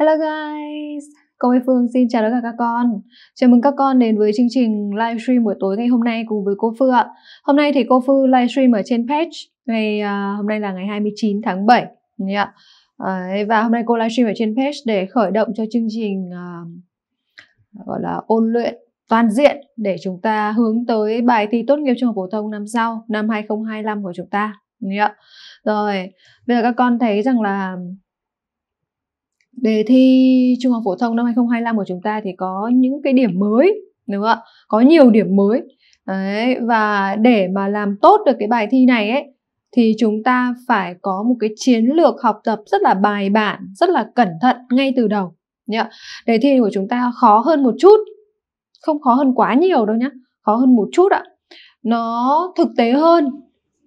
Hello guys, cô Mai Phương xin chào tất cả các con Chào mừng các con đến với chương trình livestream buổi tối ngày hôm nay cùng với cô Phương ạ Hôm nay thì cô Phương livestream ở trên page ngày uh, Hôm nay là ngày 29 tháng 7 yeah. uh, Và hôm nay cô livestream ở trên page để khởi động cho chương trình uh, gọi là ôn luyện toàn diện để chúng ta hướng tới bài thi tốt nghiệp trung học phổ thông năm sau, năm 2025 của chúng ta. Yeah. Rồi, bây giờ các con thấy rằng là đề thi trung học phổ thông năm 2025 của chúng ta thì có những cái điểm mới đúng không ạ có nhiều điểm mới Đấy, và để mà làm tốt được cái bài thi này ấy thì chúng ta phải có một cái chiến lược học tập rất là bài bản rất là cẩn thận ngay từ đầu nhá đề thi của chúng ta khó hơn một chút không khó hơn quá nhiều đâu nhá khó hơn một chút ạ nó thực tế hơn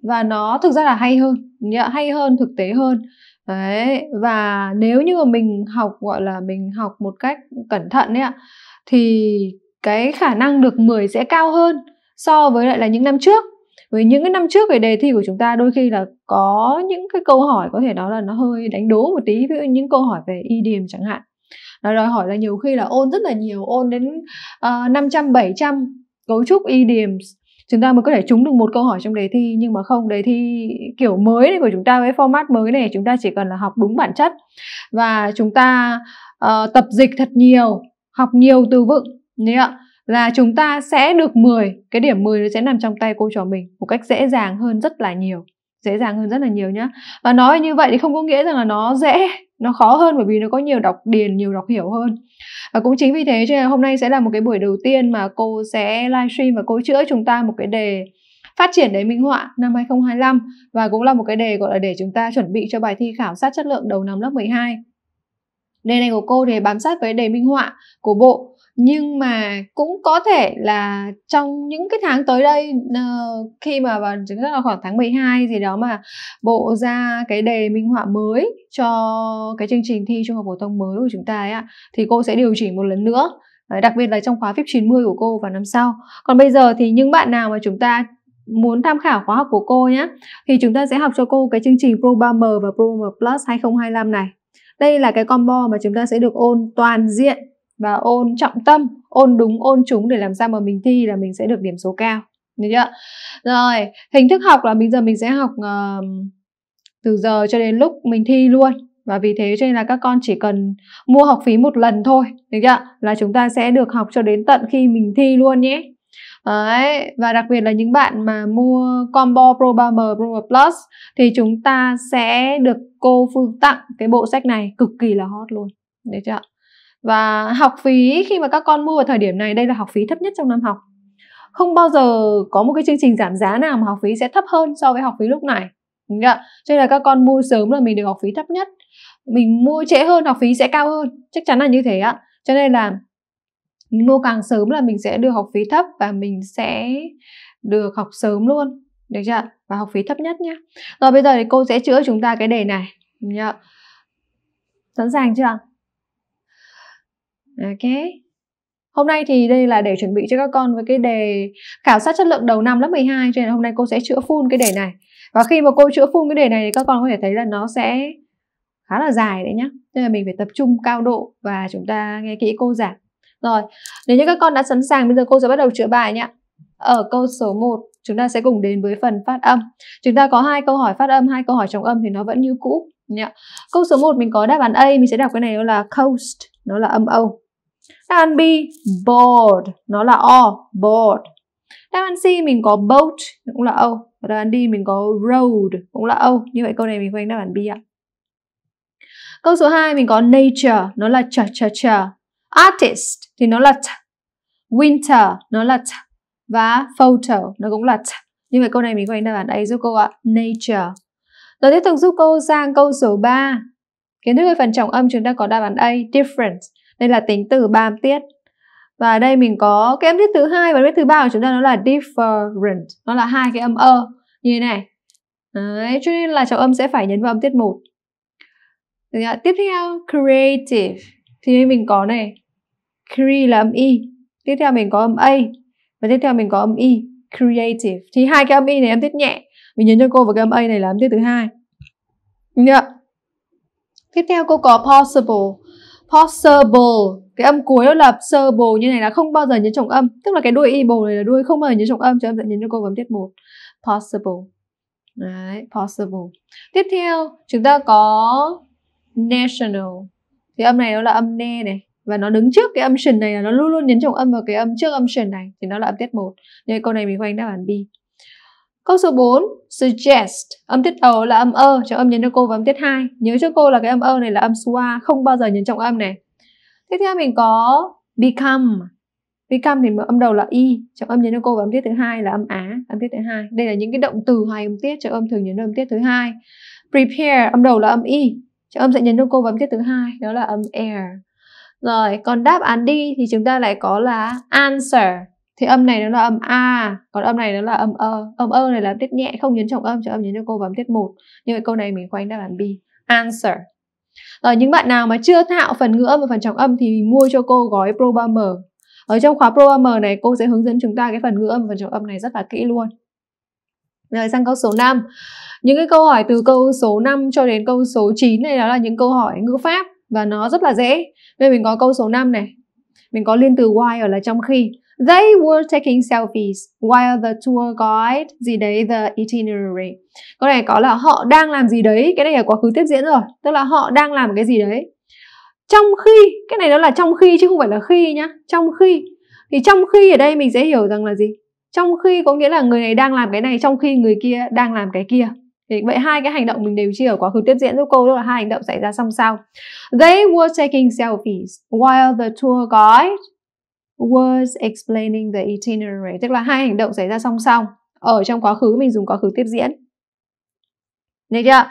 và nó thực ra là hay hơn nhá hay hơn thực tế hơn đấy và nếu như mà mình học gọi là mình học một cách cẩn thận ấy ạ thì cái khả năng được 10 sẽ cao hơn so với lại là những năm trước với những cái năm trước về đề thi của chúng ta đôi khi là có những cái câu hỏi có thể đó là nó hơi đánh đố một tí với những câu hỏi về idiom chẳng hạn nó đòi hỏi là nhiều khi là ôn rất là nhiều ôn đến uh, 500 700 cấu trúc idioms chúng ta mới có thể trúng được một câu hỏi trong đề thi nhưng mà không đề thi kiểu mới này của chúng ta với format mới này chúng ta chỉ cần là học đúng bản chất và chúng ta uh, tập dịch thật nhiều học nhiều từ vựng như ạ là chúng ta sẽ được 10 cái điểm 10 nó sẽ nằm trong tay cô trò mình một cách dễ dàng hơn rất là nhiều dễ dàng hơn rất là nhiều nhá và nói như vậy thì không có nghĩa rằng là nó dễ nó khó hơn bởi vì nó có nhiều đọc điền nhiều đọc hiểu hơn và cũng chính vì thế cho nên hôm nay sẽ là một cái buổi đầu tiên mà cô sẽ livestream và cô chữa chúng ta một cái đề phát triển đến minh họa năm 2025 và cũng là một cái đề gọi là để chúng ta chuẩn bị cho bài thi khảo sát chất lượng đầu năm lớp 12. Đề này của cô thì bám sát với đề minh họa của bộ nhưng mà cũng có thể là trong những cái tháng tới đây ờ, khi mà vào chắc là khoảng tháng 12 gì đó mà bộ ra cái đề minh họa mới cho cái chương trình thi trung học phổ thông mới của chúng ta ấy ạ thì cô sẽ điều chỉnh một lần nữa đặc biệt là trong khóa VIP 90 của cô vào năm sau còn bây giờ thì những bạn nào mà chúng ta muốn tham khảo khóa học của cô nhé thì chúng ta sẽ học cho cô cái chương trình Pro 3M và Pro M Plus 2025 này đây là cái combo mà chúng ta sẽ được ôn toàn diện và ôn trọng tâm ôn đúng ôn chúng để làm sao mà mình thi là mình sẽ được điểm số cao được chưa rồi hình thức học là bây giờ mình sẽ học uh, từ giờ cho đến lúc mình thi luôn và vì thế cho nên là các con chỉ cần mua học phí một lần thôi được chưa là chúng ta sẽ được học cho đến tận khi mình thi luôn nhé Đấy, và đặc biệt là những bạn mà mua combo Pro 3M, Pro Plus thì chúng ta sẽ được cô Phương tặng cái bộ sách này cực kỳ là hot luôn. được chưa ạ? và học phí khi mà các con mua vào thời điểm này đây là học phí thấp nhất trong năm học không bao giờ có một cái chương trình giảm giá nào mà học phí sẽ thấp hơn so với học phí lúc này đúng chưa? cho nên là các con mua sớm là mình được học phí thấp nhất mình mua trễ hơn học phí sẽ cao hơn chắc chắn là như thế ạ cho nên là mình mua càng sớm là mình sẽ được học phí thấp và mình sẽ được học sớm luôn được chưa và học phí thấp nhất nhé rồi bây giờ thì cô sẽ chữa chúng ta cái đề này nhá sẵn sàng chưa Ok. Hôm nay thì đây là để chuẩn bị cho các con với cái đề khảo sát chất lượng đầu năm lớp 12 cho nên hôm nay cô sẽ chữa full cái đề này. Và khi mà cô chữa full cái đề này thì các con có thể thấy là nó sẽ khá là dài đấy nhá. Nên là mình phải tập trung cao độ và chúng ta nghe kỹ cô giảng. Rồi, nếu như các con đã sẵn sàng bây giờ cô sẽ bắt đầu chữa bài nhá. Ở câu số 1 chúng ta sẽ cùng đến với phần phát âm. Chúng ta có hai câu hỏi phát âm, hai câu hỏi trọng âm thì nó vẫn như cũ nhá. Câu số 1 mình có đáp án A, mình sẽ đọc cái này là coast, nó là âm âu. Đáp án B, board, nó là O, board. Đáp án C mình có boat, cũng là O. Và đáp án D mình có road, cũng là O. Như vậy câu này mình khoanh đáp án B ạ. Câu số 2 mình có nature, nó là ch ch ch Artist thì nó là t. Winter nó là t. Và photo nó cũng là t. Như vậy câu này mình khoanh đáp án A giúp cô ạ. Nature. Rồi tiếp tục giúp cô sang câu số 3. Kiến thức về phần trọng âm chúng ta có đáp án A, different đây là tính từ ba tiết và đây mình có cái âm tiết thứ hai và âm tiết thứ ba của chúng ta nó là different nó là hai cái âm ơ như thế này Đấy, cho nên là trọng âm sẽ phải nhấn vào âm tiết một tiếp theo creative thì mình có này cre là âm y tiếp theo mình có âm a và tiếp theo mình có âm y creative thì hai cái âm y này âm tiết nhẹ mình nhấn cho cô vào cái âm a này là âm tiết thứ hai nhá tiếp theo cô có possible possible cái âm cuối đó là possible như này là không bao giờ nhấn trọng âm tức là cái đuôi able này là đuôi không bao giờ nhấn trọng âm cho em sẽ nhấn cho cô vào tiết một possible Đấy, possible tiếp theo chúng ta có national thì âm này nó là âm ne này và nó đứng trước cái âm sườn này là nó luôn luôn nhấn trọng âm vào cái âm trước âm sườn này thì nó là âm tiết một. Nên câu này mình khoanh đáp án B. Câu số 4, suggest. Âm tiết đầu là âm ơ, trọng âm nhấn cho cô và âm tiết 2. Nhớ cho cô là cái âm ơ này là âm sua, không bao giờ nhấn trọng âm này. Tiếp theo mình có become. Become thì âm đầu là y, trọng âm nhấn cho cô và âm tiết thứ hai là âm á, âm tiết thứ hai. Đây là những cái động từ hay âm tiết trọng âm thường nhấn âm tiết thứ hai. Prepare, âm đầu là âm y, trọng âm sẽ nhấn cho cô và âm tiết thứ hai, đó là âm air. Rồi, còn đáp án đi thì chúng ta lại có là answer thì âm này nó là âm a còn âm này nó là âm ơ e. âm ơ e này là tiết nhẹ không nhấn trọng âm cho âm nhấn cho cô vào tiết một như vậy câu này mình khoanh đáp án b answer rồi ờ, những bạn nào mà chưa thạo phần ngữ âm và phần trọng âm thì mua cho cô gói Pro 3M. Ở trong khóa Pro 3M này cô sẽ hướng dẫn chúng ta cái phần ngữ âm và phần trọng âm này rất là kỹ luôn. Rồi sang câu số 5. Những cái câu hỏi từ câu số 5 cho đến câu số 9 này đó là những câu hỏi ngữ pháp và nó rất là dễ. Đây mình có câu số 5 này. Mình có liên từ while là trong khi. They were taking selfies while the tour guide gì đấy the itinerary. Câu này có là họ đang làm gì đấy, cái này là quá khứ tiếp diễn rồi, tức là họ đang làm cái gì đấy. Trong khi, cái này nó là trong khi chứ không phải là khi nhá, trong khi. Thì trong khi ở đây mình sẽ hiểu rằng là gì? Trong khi có nghĩa là người này đang làm cái này trong khi người kia đang làm cái kia. Thì vậy hai cái hành động mình đều chia ở quá khứ tiếp diễn giúp cô đó là hai hành động xảy ra song song. They were taking selfies while the tour guide was explaining the itinerary tức là hai hành động xảy ra song song ở trong quá khứ mình dùng quá khứ tiếp diễn được chưa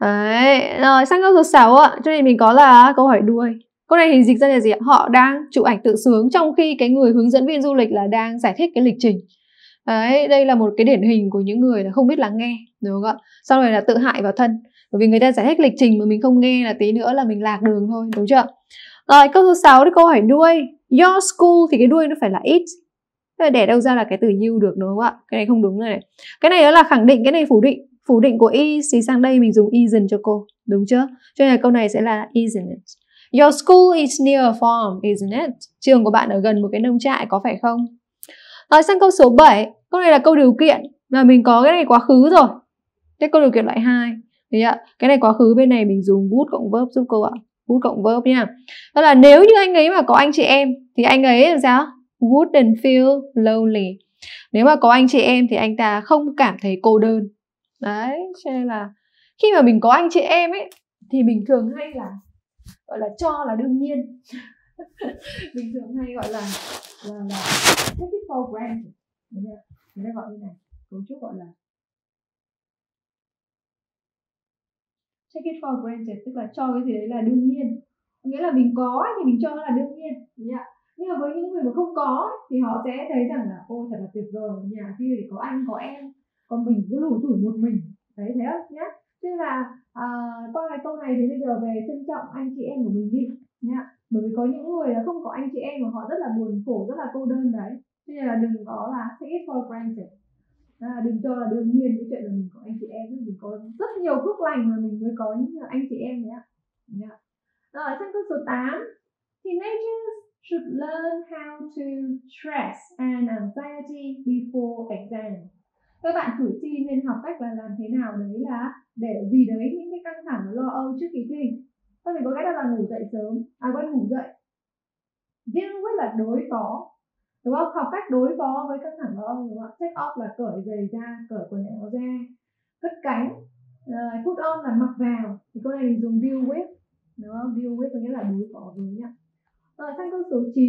đấy rồi sang câu số 6 ạ cho nên mình có là câu hỏi đuôi câu này thì dịch ra là gì ạ họ đang chụp ảnh tự sướng trong khi cái người hướng dẫn viên du lịch là đang giải thích cái lịch trình đấy đây là một cái điển hình của những người là không biết lắng nghe đúng không ạ sau này là tự hại vào thân bởi vì người ta giải thích lịch trình mà mình không nghe là tí nữa là mình lạc đường thôi đúng chưa rồi câu số 6 thì câu hỏi đuôi Your school thì cái đuôi nó phải là it để đâu ra là cái từ you được đúng không ạ? Cái này không đúng rồi này. Cái này đó là khẳng định, cái này phủ định. Phủ định của is thì sang đây mình dùng isn't cho cô, đúng chưa? Cho nên là câu này sẽ là isn't it. Your school is near a farm, isn't it? Trường của bạn ở gần một cái nông trại có phải không? Nói sang câu số 7, câu này là câu điều kiện là mình có cái này quá khứ rồi. Thế câu điều kiện loại 2. Đấy ạ. Cái này quá khứ bên này mình dùng bút cộng verb giúp cô ạ would cộng verb nha tức là nếu như anh ấy mà có anh chị em thì anh ấy làm sao wouldn't feel lonely nếu mà có anh chị em thì anh ta không cảm thấy cô đơn đấy cho nên là khi mà mình có anh chị em ấy thì mình thường hay là gọi là cho là đương nhiên bình thường hay gọi là là là take it for granted mình gọi như này cấu trúc gọi là take it for granted tức là cho cái gì đấy là đương nhiên nghĩa là mình có thì mình cho là đương nhiên yeah. nhưng mà với những người mà không có thì họ sẽ thấy rằng là ô thật là tuyệt vời nhà kia thì có anh có em còn mình cứ lủi thủi một mình đấy thế không nhá thế là à, qua cái câu này thì bây giờ về trân trọng anh chị em của mình đi nhá bởi vì có những người là không có anh chị em mà họ rất là buồn khổ rất là cô đơn đấy nên là đừng có là take it for granted à, đừng cho là đương nhiên cái chuyện là mình có anh chị em mình có rất nhiều phước lành mà mình mới có những anh chị em đấy ạ yeah. Dạ. rồi sang câu số 8 teenagers should learn how to stress and anxiety before exam các bạn thử tri nên học cách là làm thế nào đấy là để gì đấy những cái căng thẳng và lo âu trước kỳ thi có thể có cái là ngủ dậy sớm à quên ngủ dậy riêng với là đối phó đúng không học cách đối phó với căng thẳng của ông đúng không take off là cởi giày ra cởi quần áo ra cất cánh uh, put on là mặc vào thì câu này mình dùng deal with đúng không deal with có nghĩa là đối phó với nhá rồi ờ, sang câu số 9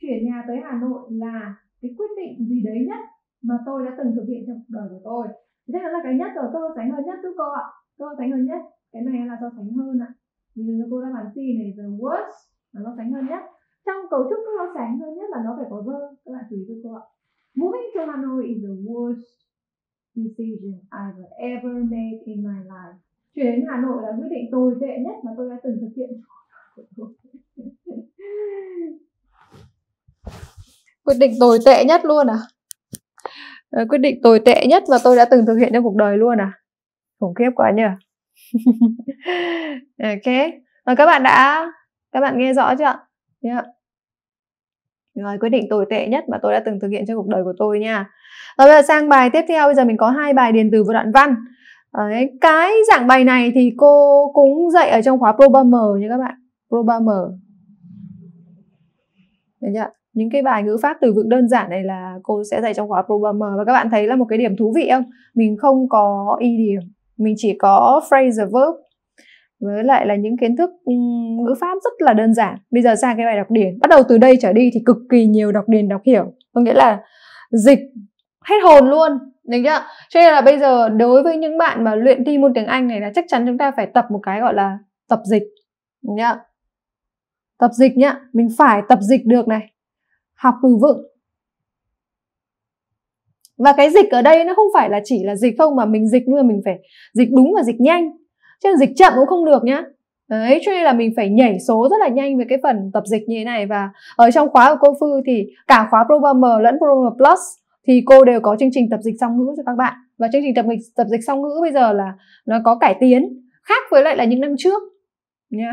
chuyển nhà tới Hà Nội là cái quyết định gì đấy nhất mà tôi đã từng thực hiện trong cuộc đời của tôi thì chắc chắn là cái nhất rồi tôi, sánh hơn nhất giúp cô ạ tôi sánh hơn nhất cái này là tôi sánh hơn ạ ví dụ cô đã bán gì này the worst là nó sánh hơn nhất trong cấu trúc các nó sáng hơn nhất là nó phải có vơ các bạn chú ý cho cô ạ. Moving to Hanoi is the worst decision I've ever made in my life. Chuyển đến Hà Nội là quyết định tồi tệ nhất mà tôi đã từng thực hiện. quyết định tồi tệ nhất luôn à? Ờ, quyết định tồi tệ nhất mà tôi đã từng thực hiện trong cuộc đời luôn à? Khủng khiếp quá nhỉ? ok. Rồi ờ, các bạn đã các bạn nghe rõ chưa ạ? yeah. Rồi, quyết định tồi tệ nhất mà tôi đã từng thực hiện trong cuộc đời của tôi nha. Rồi bây giờ sang bài tiếp theo, bây giờ mình có hai bài điền từ và đoạn văn. Đấy, cái dạng bài này thì cô cũng dạy ở trong khóa Probummer nha các bạn. Probummer. Đấy chưa? Những cái bài ngữ pháp từ vựng đơn giản này là cô sẽ dạy trong khóa Probummer và các bạn thấy là một cái điểm thú vị không? Mình không có y idiom, mình chỉ có phrasal verb với lại là những kiến thức ngữ pháp rất là đơn giản bây giờ sang cái bài đọc điển bắt đầu từ đây trở đi thì cực kỳ nhiều đọc điển đọc hiểu có nghĩa là dịch hết hồn luôn đúng chưa cho nên là bây giờ đối với những bạn mà luyện thi môn tiếng anh này là chắc chắn chúng ta phải tập một cái gọi là tập dịch nhá tập dịch nhá mình phải tập dịch được này học từ vựng và cái dịch ở đây nó không phải là chỉ là dịch không mà mình dịch nhưng mà mình phải dịch đúng và dịch nhanh chứ dịch chậm cũng không được nhá Đấy, cho nên là mình phải nhảy số rất là nhanh về cái phần tập dịch như thế này và ở trong khóa của cô Phư thì cả khóa Programmer lẫn Programmer Plus thì cô đều có chương trình tập dịch song ngữ cho các bạn và chương trình tập dịch tập dịch song ngữ bây giờ là nó có cải tiến khác với lại là những năm trước nhá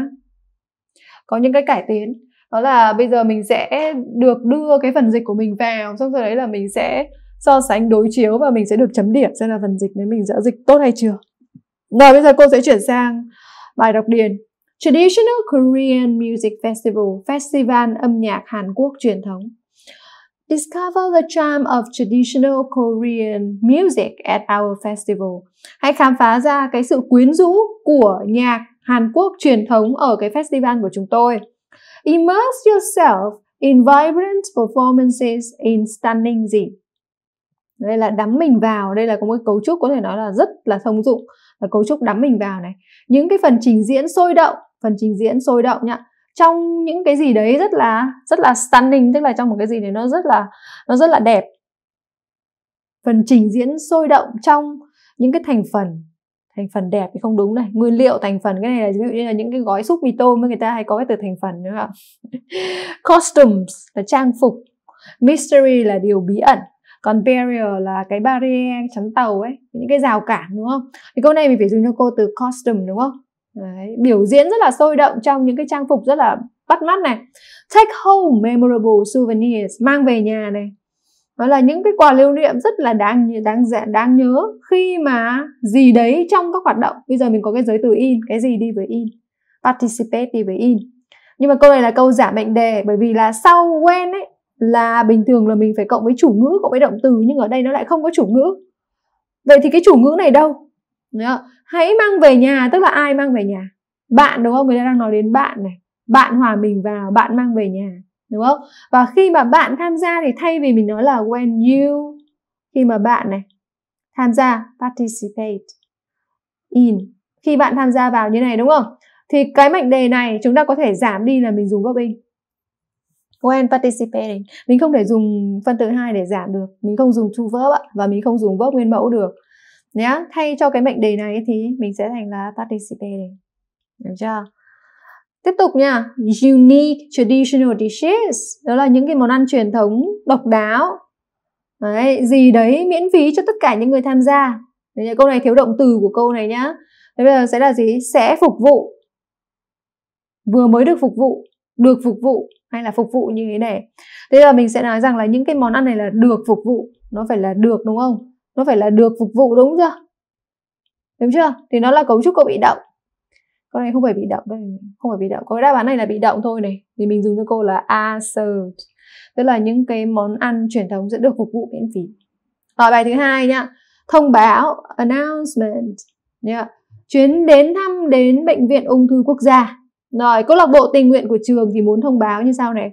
có những cái cải tiến đó là bây giờ mình sẽ được đưa cái phần dịch của mình vào xong rồi đấy là mình sẽ so sánh đối chiếu và mình sẽ được chấm điểm xem là phần dịch đấy mình đã dịch tốt hay chưa rồi bây giờ cô sẽ chuyển sang bài đọc điền Traditional Korean Music Festival, festival âm nhạc Hàn Quốc truyền thống. Discover the charm of traditional Korean music at our festival. Hãy khám phá ra cái sự quyến rũ của nhạc Hàn Quốc truyền thống ở cái festival của chúng tôi. Immerse yourself in vibrant performances in stunning gì Đây là đắm mình vào, đây là có một cấu trúc có thể nói là rất là thông dụng và cấu trúc đắm mình vào này những cái phần trình diễn sôi động phần trình diễn sôi động nhá trong những cái gì đấy rất là rất là stunning tức là trong một cái gì đấy nó rất là nó rất là đẹp phần trình diễn sôi động trong những cái thành phần thành phần đẹp thì không đúng này nguyên liệu thành phần cái này là ví dụ như là những cái gói xúc mì tôm người ta hay có cái từ thành phần nữa ạ costumes là trang phục mystery là điều bí ẩn còn barrier là cái barrier chắn tàu ấy những cái rào cản đúng không thì câu này mình phải dùng cho cô từ costume đúng không Đấy, biểu diễn rất là sôi động trong những cái trang phục rất là bắt mắt này take home memorable souvenirs mang về nhà này đó là những cái quà lưu niệm rất là đáng đáng đáng nhớ khi mà gì đấy trong các hoạt động bây giờ mình có cái giới từ in cái gì đi với in participate đi với in nhưng mà câu này là câu giả mệnh đề bởi vì là sau when ấy là bình thường là mình phải cộng với chủ ngữ cộng với động từ nhưng ở đây nó lại không có chủ ngữ vậy thì cái chủ ngữ này đâu hãy mang về nhà tức là ai mang về nhà bạn đúng không người ta đang nói đến bạn này bạn hòa mình vào bạn mang về nhà đúng không và khi mà bạn tham gia thì thay vì mình nói là when you khi mà bạn này tham gia participate in khi bạn tham gia vào như này đúng không thì cái mệnh đề này chúng ta có thể giảm đi là mình dùng verb in when participating mình không thể dùng phân từ hai để giảm được mình không dùng to verb ạ và mình không dùng verb nguyên mẫu được nhé. yeah. thay cho cái mệnh đề này thì mình sẽ thành là participating được chưa tiếp tục nha unique traditional dishes đó là những cái món ăn truyền thống độc đáo đấy gì đấy miễn phí cho tất cả những người tham gia đấy, câu này thiếu động từ của câu này nhá thế bây giờ sẽ là gì sẽ phục vụ vừa mới được phục vụ được phục vụ hay là phục vụ như thế này thế là mình sẽ nói rằng là những cái món ăn này là được phục vụ nó phải là được đúng không nó phải là được phục vụ đúng chưa đúng chưa thì nó là cấu trúc của bị động Câu này không phải bị động đây không phải bị động có cái đáp án này là bị động thôi này thì mình dùng cho cô là are served tức là những cái món ăn truyền thống sẽ được phục vụ miễn phí rồi bài thứ hai nhá thông báo announcement yeah. chuyến đến thăm đến bệnh viện ung thư quốc gia rồi, câu lạc bộ tình nguyện của trường thì muốn thông báo như sau này.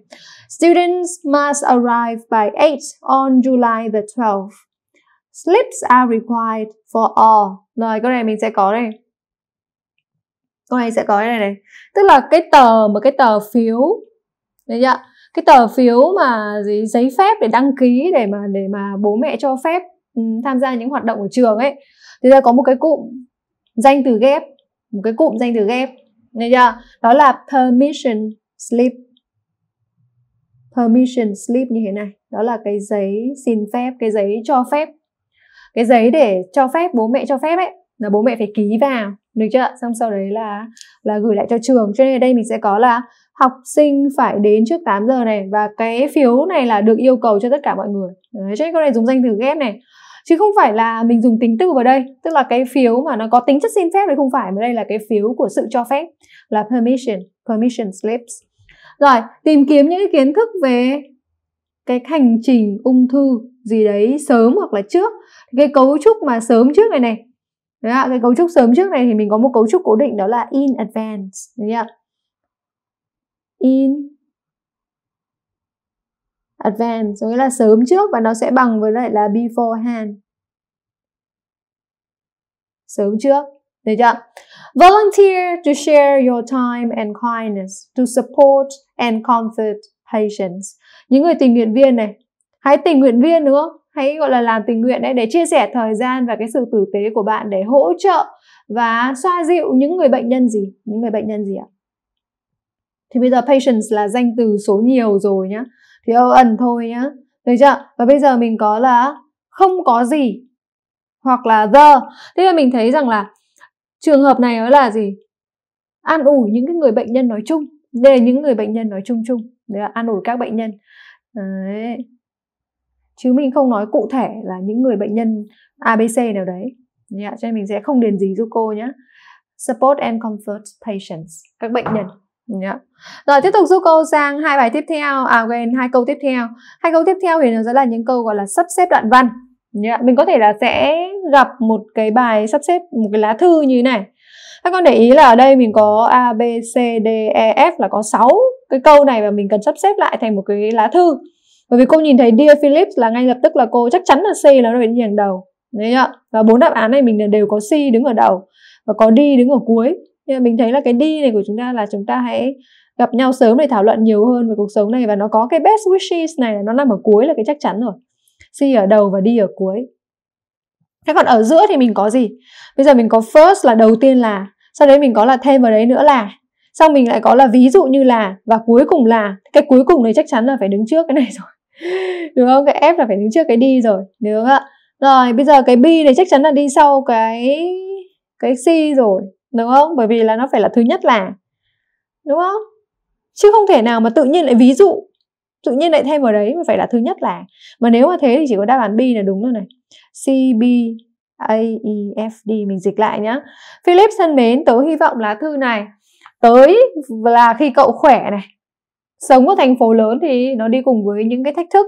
Students must arrive by 8 on July the 12th. Slips are required for all. Rồi, câu này mình sẽ có đây. Câu này sẽ có đây này, Tức là cái tờ mà cái tờ phiếu Đấy chưa? Cái tờ phiếu mà gì giấy phép để đăng ký để mà để mà bố mẹ cho phép um, tham gia những hoạt động của trường ấy. Thì ra có một cái cụm danh từ ghép, một cái cụm danh từ ghép nghe chưa đó là permission slip permission slip như thế này đó là cái giấy xin phép cái giấy cho phép cái giấy để cho phép bố mẹ cho phép ấy là bố mẹ phải ký vào được chưa xong sau đấy là là gửi lại cho trường cho nên ở đây mình sẽ có là học sinh phải đến trước 8 giờ này và cái phiếu này là được yêu cầu cho tất cả mọi người đấy cho nên câu này dùng danh từ ghép này chứ không phải là mình dùng tính từ vào đây tức là cái phiếu mà nó có tính chất xin phép đấy không phải mà đây là cái phiếu của sự cho phép là permission permission slips rồi tìm kiếm những cái kiến thức về cái hành trình ung thư gì đấy sớm hoặc là trước cái cấu trúc mà sớm trước này này Đấy ạ, cái cấu trúc sớm trước này thì mình có một cấu trúc cố định đó là in advance. Đấy ạ. In advance có nghĩa là sớm trước và nó sẽ bằng với lại là beforehand sớm trước được chưa? Volunteer to share your time and kindness to support and comfort patients. Những người tình nguyện viên này, hãy tình nguyện viên đúng không? Hãy gọi là làm tình nguyện đấy để chia sẻ thời gian và cái sự tử tế của bạn để hỗ trợ và xoa dịu những người bệnh nhân gì? Những người bệnh nhân gì ạ? Thì bây giờ patients là danh từ số nhiều rồi nhá thì âu ẩn thôi nhá được chưa và bây giờ mình có là không có gì hoặc là the thế là mình thấy rằng là trường hợp này nó là gì an ủi những cái người bệnh nhân nói chung đây là những người bệnh nhân nói chung chung đấy là an ủi các bệnh nhân đấy chứ mình không nói cụ thể là những người bệnh nhân abc nào đấy yeah, dạ, cho nên mình sẽ không điền gì giúp cô nhé support and comfort patients các bệnh nhân Yeah. Dạ. Rồi tiếp tục giúp cô sang hai bài tiếp theo, à quên hai câu tiếp theo. Hai câu tiếp theo thì nó sẽ là những câu gọi là sắp xếp đoạn văn. Yeah. Dạ, mình có thể là sẽ gặp một cái bài sắp xếp một cái lá thư như thế này. Các con để ý là ở đây mình có A, B, C, D, E, F là có 6 cái câu này và mình cần sắp xếp lại thành một cái lá thư. Bởi vì cô nhìn thấy Dear Philips là ngay lập tức là cô chắc chắn là C là nó phải đi hàng đầu. Đấy ạ. Và bốn đáp án này mình đều có C đứng ở đầu và có D đứng ở cuối nhưng mà mình thấy là cái đi này của chúng ta là chúng ta hãy gặp nhau sớm để thảo luận nhiều hơn về cuộc sống này và nó có cái best wishes này nó nằm ở cuối là cái chắc chắn rồi see ở đầu và đi ở cuối thế còn ở giữa thì mình có gì bây giờ mình có first là đầu tiên là sau đấy mình có là thêm vào đấy nữa là sau mình lại có là ví dụ như là và cuối cùng là cái cuối cùng này chắc chắn là phải đứng trước cái này rồi đúng không cái f là phải đứng trước cái đi rồi đúng không ạ rồi bây giờ cái b này chắc chắn là đi sau cái cái c rồi đúng không bởi vì là nó phải là thứ nhất là đúng không chứ không thể nào mà tự nhiên lại ví dụ tự nhiên lại thêm vào đấy mà phải là thứ nhất là mà nếu mà thế thì chỉ có đáp án B là đúng thôi này C B A E F D mình dịch lại nhá Philip thân mến tớ hy vọng lá thư này tới là khi cậu khỏe này sống ở thành phố lớn thì nó đi cùng với những cái thách thức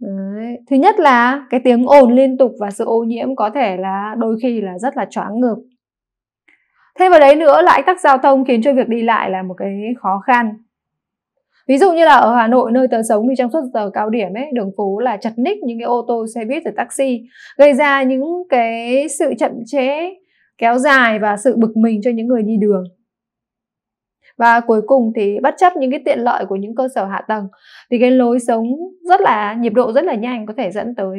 Đấy. thứ nhất là cái tiếng ồn liên tục và sự ô nhiễm có thể là đôi khi là rất là choáng ngợp thêm vào đấy nữa là ách tắc giao thông khiến cho việc đi lại là một cái khó khăn ví dụ như là ở hà nội nơi tớ sống thì trong suốt giờ cao điểm ấy đường phố là chật ních những cái ô tô xe buýt rồi taxi gây ra những cái sự chậm chế kéo dài và sự bực mình cho những người đi đường và cuối cùng thì bất chấp những cái tiện lợi của những cơ sở hạ tầng thì cái lối sống rất là nhịp độ rất là nhanh có thể dẫn tới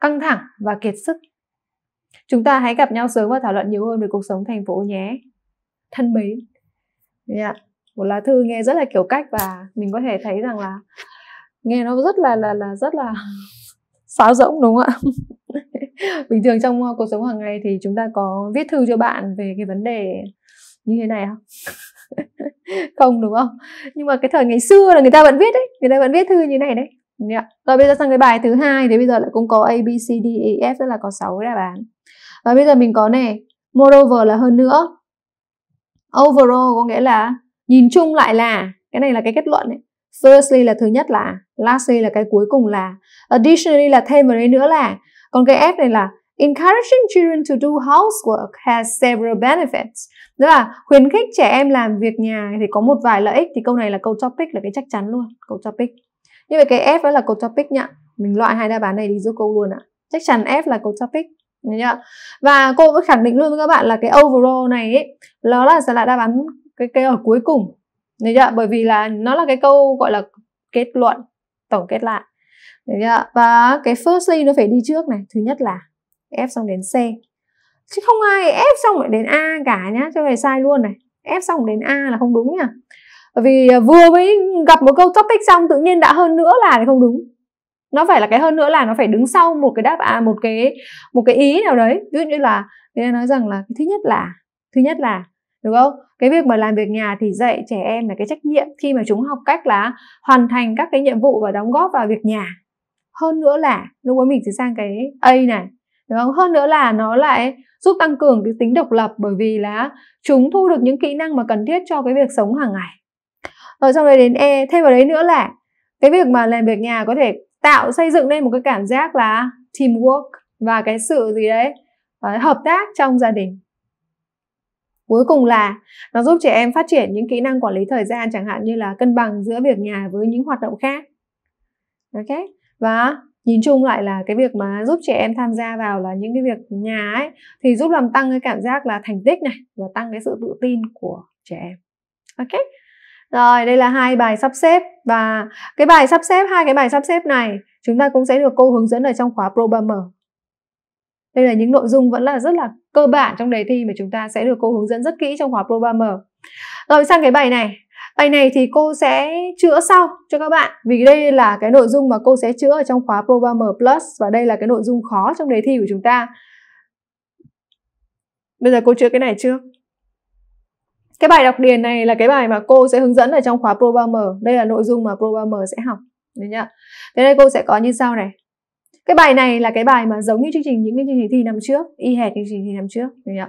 căng thẳng và kiệt sức Chúng ta hãy gặp nhau sớm và thảo luận nhiều hơn về cuộc sống thành phố nhé. Thân mến. Yeah. Dạ. Một lá thư nghe rất là kiểu cách và mình có thể thấy rằng là nghe nó rất là là là rất là sáo rỗng đúng không ạ? Bình thường trong ờ, cuộc sống hàng ngày thì chúng ta có viết thư cho bạn về cái vấn đề như thế này không? không đúng không? Nhưng mà cái thời ngày xưa là người ta vẫn viết đấy, người ta vẫn viết thư như này đấy. Yeah. Dạ. Rồi bây giờ sang cái bài thứ hai thì bây giờ lại cũng có A B C D E F rất là có 6 đáp án và bây giờ mình có này moreover là hơn nữa overall có nghĩa là nhìn chung lại là cái này là cái kết luận này firstly là thứ nhất là lastly là cái cuối cùng là additionally là thêm vào đấy nữa là còn cái F này là encouraging children to do housework has several benefits tức là khuyến khích trẻ em làm việc nhà thì có một vài lợi ích thì câu này là câu topic là cái chắc chắn luôn câu topic như vậy cái F đó là câu topic nhá mình loại hai đáp án này đi giúp câu luôn ạ à. chắc chắn F là câu topic nhá. Và cô vẫn khẳng định luôn với các bạn là cái overall này ấy, nó là sẽ là đáp án cái cái ở cuối cùng. Đấy nhá. Bởi vì là nó là cái câu gọi là kết luận tổng kết lại. Đấy nhá. Và cái firstly nó phải đi trước này, thứ nhất là F xong đến C. Chứ không ai F xong lại đến A cả nhá, cho này sai luôn này. F xong đến A là không đúng nhá. Bởi vì à, vừa mới gặp một câu topic xong tự nhiên đã hơn nữa là không đúng nó phải là cái hơn nữa là nó phải đứng sau một cái đáp à một cái một cái ý nào đấy ví dụ như là người ta nói rằng là thứ nhất là thứ nhất là đúng không cái việc mà làm việc nhà thì dạy trẻ em là cái trách nhiệm khi mà chúng học cách là hoàn thành các cái nhiệm vụ và đóng góp vào việc nhà hơn nữa là lúc ấy mình sẽ sang cái a này đúng không hơn nữa là nó lại giúp tăng cường cái tính độc lập bởi vì là chúng thu được những kỹ năng mà cần thiết cho cái việc sống hàng ngày rồi xong rồi đến e thêm vào đấy nữa là cái việc mà làm việc nhà có thể tạo xây dựng nên một cái cảm giác là teamwork và cái sự gì đấy ờ, hợp tác trong gia đình cuối cùng là nó giúp trẻ em phát triển những kỹ năng quản lý thời gian chẳng hạn như là cân bằng giữa việc nhà với những hoạt động khác ok và nhìn chung lại là cái việc mà giúp trẻ em tham gia vào là những cái việc nhà ấy thì giúp làm tăng cái cảm giác là thành tích này và tăng cái sự tự tin của trẻ em ok rồi đây là hai bài sắp xếp và cái bài sắp xếp hai cái bài sắp xếp này chúng ta cũng sẽ được cô hướng dẫn ở trong khóa Probummer đây là những nội dung vẫn là rất là cơ bản trong đề thi mà chúng ta sẽ được cô hướng dẫn rất kỹ trong khóa Probummer rồi sang cái bài này bài này thì cô sẽ chữa sau cho các bạn vì đây là cái nội dung mà cô sẽ chữa ở trong khóa Probummer Plus và đây là cái nội dung khó trong đề thi của chúng ta bây giờ cô chữa cái này chưa cái bài đọc điền này là cái bài mà cô sẽ hướng dẫn ở trong khóa programmer đây là nội dung mà programmer sẽ học đấy nhá thế đây cô sẽ có như sau này cái bài này là cái bài mà giống như chương trình những cái chương trình thi năm trước y hệt chương trình thi năm trước được nhá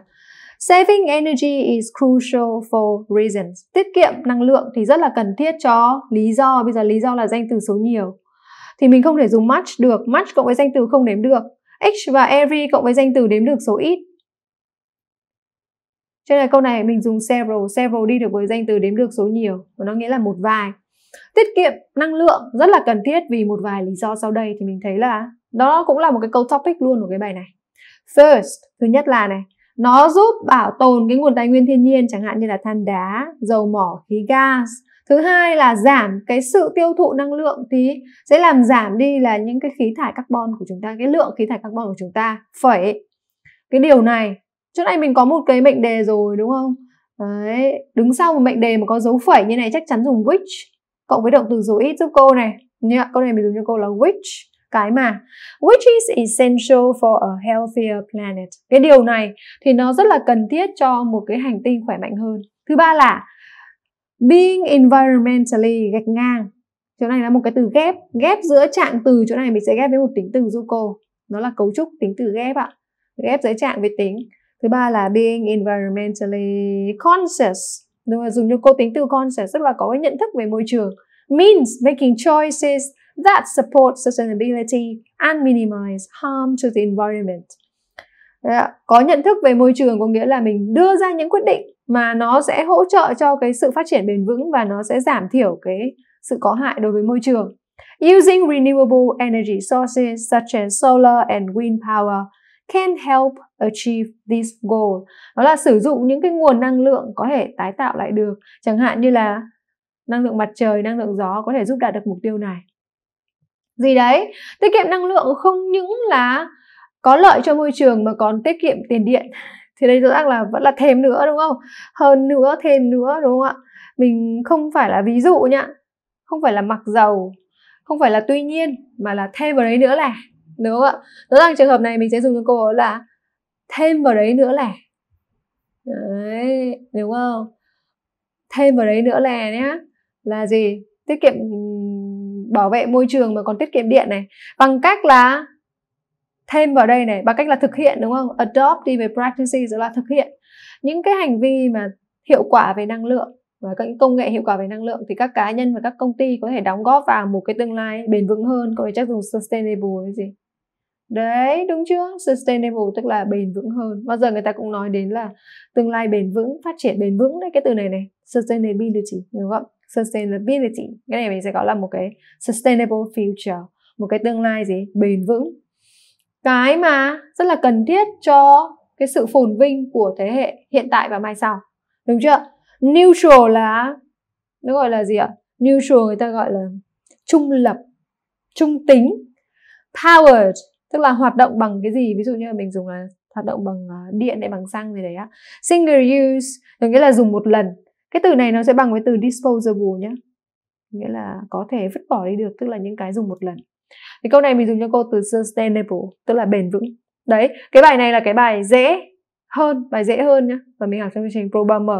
Saving energy is crucial for reasons. Tiết kiệm năng lượng thì rất là cần thiết cho lý do. Bây giờ lý do là danh từ số nhiều. Thì mình không thể dùng much được. Much cộng với danh từ không đếm được. H và every cộng với danh từ đếm được số ít cho nên là câu này mình dùng several several đi được với danh từ đếm được số nhiều và nó nghĩa là một vài tiết kiệm năng lượng rất là cần thiết vì một vài lý do sau đây thì mình thấy là đó cũng là một cái câu topic luôn của cái bài này first thứ nhất là này nó giúp bảo tồn cái nguồn tài nguyên thiên nhiên chẳng hạn như là than đá dầu mỏ khí gas thứ hai là giảm cái sự tiêu thụ năng lượng thì sẽ làm giảm đi là những cái khí thải carbon của chúng ta cái lượng khí thải carbon của chúng ta phải cái điều này chỗ này mình có một cái mệnh đề rồi đúng không đấy đứng sau một mệnh đề mà có dấu phẩy như này chắc chắn dùng which cộng với động từ dấu ít giúp cô này nhá câu này mình dùng cho cô là which cái mà which is essential for a healthier planet cái điều này thì nó rất là cần thiết cho một cái hành tinh khỏe mạnh hơn thứ ba là being environmentally gạch ngang chỗ này là một cái từ ghép ghép giữa trạng từ chỗ này mình sẽ ghép với một tính từ giúp cô nó là cấu trúc tính từ ghép ạ ghép dưới trạng với tính thứ ba là being environmentally conscious đúng rồi, dùng cho cô tính từ conscious tức là có cái nhận thức về môi trường means making choices that support sustainability and minimize harm to the environment Đã, có nhận thức về môi trường có nghĩa là mình đưa ra những quyết định mà nó sẽ hỗ trợ cho cái sự phát triển bền vững và nó sẽ giảm thiểu cái sự có hại đối với môi trường using renewable energy sources such as solar and wind power can help achieve this goal. Đó là sử dụng những cái nguồn năng lượng có thể tái tạo lại được, chẳng hạn như là năng lượng mặt trời, năng lượng gió có thể giúp đạt được mục tiêu này. Gì đấy, tiết kiệm năng lượng không những là có lợi cho môi trường mà còn tiết kiệm tiền điện. Thì đây rõ ràng là vẫn là thêm nữa đúng không? Hơn nữa, thêm nữa đúng không ạ? Mình không phải là ví dụ nhá, không phải là mặc dầu, không phải là tuy nhiên mà là thêm vào đấy nữa là đúng không ạ đó là trường hợp này mình sẽ dùng cho cô là thêm vào đấy nữa là đấy đúng không thêm vào đấy nữa là nhé, là gì tiết kiệm bảo vệ môi trường mà còn tiết kiệm điện này bằng cách là thêm vào đây này bằng cách là thực hiện đúng không adopt đi về practices là thực hiện những cái hành vi mà hiệu quả về năng lượng và các công nghệ hiệu quả về năng lượng thì các cá nhân và các công ty có thể đóng góp vào một cái tương lai bền vững hơn có thể chắc dùng sustainable hay gì đấy đúng chưa sustainable tức là bền vững hơn bao giờ người ta cũng nói đến là tương lai bền vững phát triển bền vững đấy cái từ này này sustainability đúng không sustainability cái này mình sẽ gọi là một cái sustainable future một cái tương lai gì bền vững cái mà rất là cần thiết cho cái sự phồn vinh của thế hệ hiện tại và mai sau đúng chưa neutral là nó gọi là gì ạ neutral người ta gọi là trung lập trung tính powered tức là hoạt động bằng cái gì ví dụ như mình dùng là hoạt động bằng ờ, điện hay bằng xăng gì đấy á single use có nghĩa là dùng một lần cái từ này nó sẽ bằng với từ disposable nhé nghĩa là có thể vứt bỏ đi được tức là những cái dùng một lần thì câu này mình dùng cho cô từ sustainable tức là bền vững đấy cái bài này là cái bài dễ hơn bài dễ hơn nhá và mình học trong chương trình programmer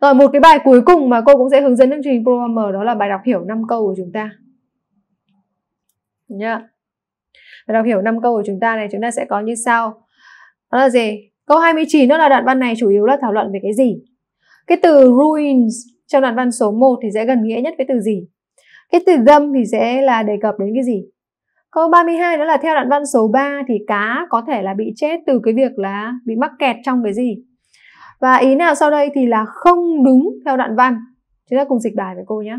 rồi một cái bài cuối cùng mà cô cũng sẽ hướng dẫn trong chương trình programmer đó là bài đọc hiểu 5 câu của chúng ta nhá yeah. Và đọc hiểu 5 câu của chúng ta này chúng ta sẽ có như sau. Đó là gì? Câu 29 đó là đoạn văn này chủ yếu là thảo luận về cái gì? Cái từ ruins trong đoạn văn số 1 thì sẽ gần nghĩa nhất với từ gì? Cái từ dâm thì sẽ là đề cập đến cái gì? Câu 32 đó là theo đoạn văn số 3 thì cá có thể là bị chết từ cái việc là bị mắc kẹt trong cái gì? Và ý nào sau đây thì là không đúng theo đoạn văn. Chúng ta cùng dịch bài với cô nhé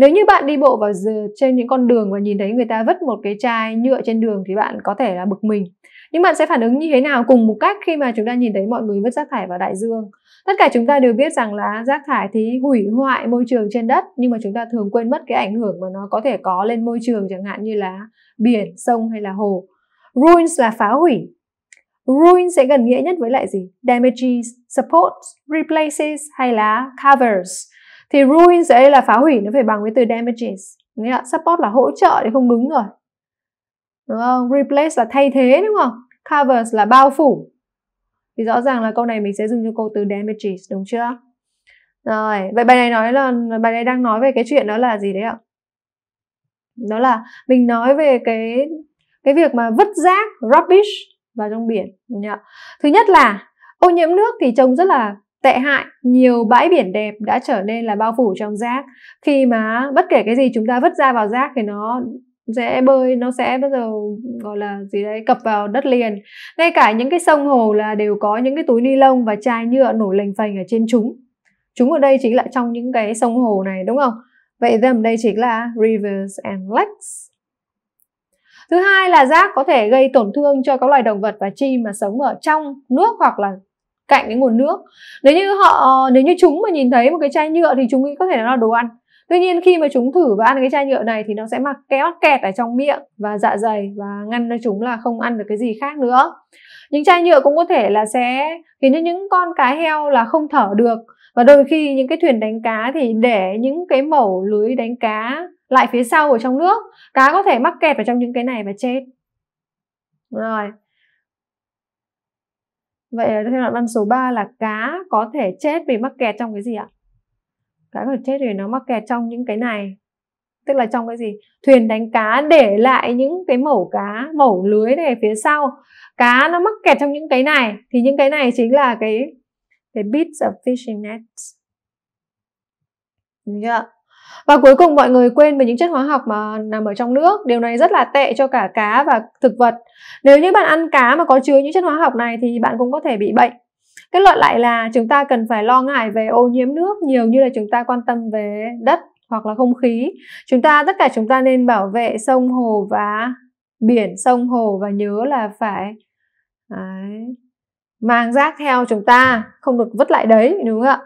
nếu như bạn đi bộ vào giờ trên những con đường và nhìn thấy người ta vứt một cái chai nhựa trên đường thì bạn có thể là bực mình nhưng bạn sẽ phản ứng như thế nào cùng một cách khi mà chúng ta nhìn thấy mọi người vứt rác thải vào đại dương tất cả chúng ta đều biết rằng là rác thải thì hủy hoại môi trường trên đất nhưng mà chúng ta thường quên mất cái ảnh hưởng mà nó có thể có lên môi trường chẳng hạn như là biển sông hay là hồ ruins là phá hủy ruins sẽ gần nghĩa nhất với lại gì damages supports replaces hay là covers thì ruins ở đây là phá hủy nó phải bằng với từ damages nghĩa support là hỗ trợ thì không đúng rồi đúng không replace là thay thế đúng không covers là bao phủ thì rõ ràng là câu này mình sẽ dùng cho câu từ damages đúng chưa rồi vậy bài này nói là bài này đang nói về cái chuyện đó là gì đấy ạ đó là mình nói về cái cái việc mà vứt rác rubbish vào trong biển thứ nhất là ô nhiễm nước thì trông rất là Tệ hại, nhiều bãi biển đẹp đã trở nên là bao phủ trong rác. Khi mà bất kể cái gì chúng ta vứt ra vào rác thì nó sẽ bơi nó sẽ bắt đầu gọi là gì đấy cập vào đất liền ngay cả những cái sông hồ là đều có những cái túi ni lông và chai nhựa nổi lềnh phềnh ở trên chúng chúng ở đây chính là trong những cái sông hồ này đúng không vậy them đây chính là rivers and lakes thứ hai là rác có thể gây tổn thương cho các loài động vật và chim mà sống ở trong nước hoặc là cạnh cái nguồn nước nếu như họ nếu như chúng mà nhìn thấy một cái chai nhựa thì chúng nghĩ có thể là đồ ăn tuy nhiên khi mà chúng thử và ăn cái chai nhựa này thì nó sẽ mặc kéo kẹt ở trong miệng và dạ dày và ngăn cho chúng là không ăn được cái gì khác nữa những chai nhựa cũng có thể là sẽ khiến cho những con cá heo là không thở được và đôi khi những cái thuyền đánh cá thì để những cái mẩu lưới đánh cá lại phía sau ở trong nước cá có thể mắc kẹt vào trong những cái này và chết rồi Vậy là theo đoạn văn số 3 là cá có thể chết vì mắc kẹt trong cái gì ạ? Cá có thể chết vì nó mắc kẹt trong những cái này. Tức là trong cái gì? Thuyền đánh cá để lại những cái mẩu cá, mẩu lưới này phía sau. Cá nó mắc kẹt trong những cái này. Thì những cái này chính là cái, cái bits of fishing nets. Đúng chưa và cuối cùng mọi người quên về những chất hóa học mà nằm ở trong nước điều này rất là tệ cho cả cá và thực vật nếu như bạn ăn cá mà có chứa những chất hóa học này thì bạn cũng có thể bị bệnh kết luận lại là chúng ta cần phải lo ngại về ô nhiễm nước nhiều như là chúng ta quan tâm về đất hoặc là không khí chúng ta tất cả chúng ta nên bảo vệ sông hồ và biển sông hồ và nhớ là phải đấy, à, mang rác theo chúng ta không được vứt lại đấy đúng không ạ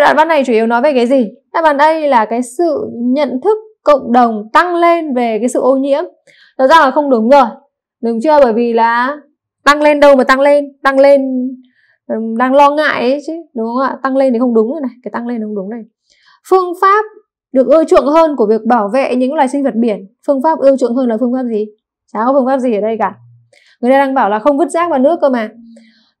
đoạn văn này chủ yếu nói về cái gì đáp án đây là cái sự nhận thức cộng đồng tăng lên về cái sự ô nhiễm rõ ràng là không đúng rồi đúng chưa bởi vì là tăng lên đâu mà tăng lên tăng lên ừ, đang lo ngại ấy chứ đúng không ạ tăng lên thì không đúng rồi này cái tăng lên không đúng này phương pháp được ưa chuộng hơn của việc bảo vệ những loài sinh vật biển phương pháp ưa chuộng hơn là phương pháp gì chả có phương pháp gì ở đây cả người ta đang bảo là không vứt rác vào nước cơ mà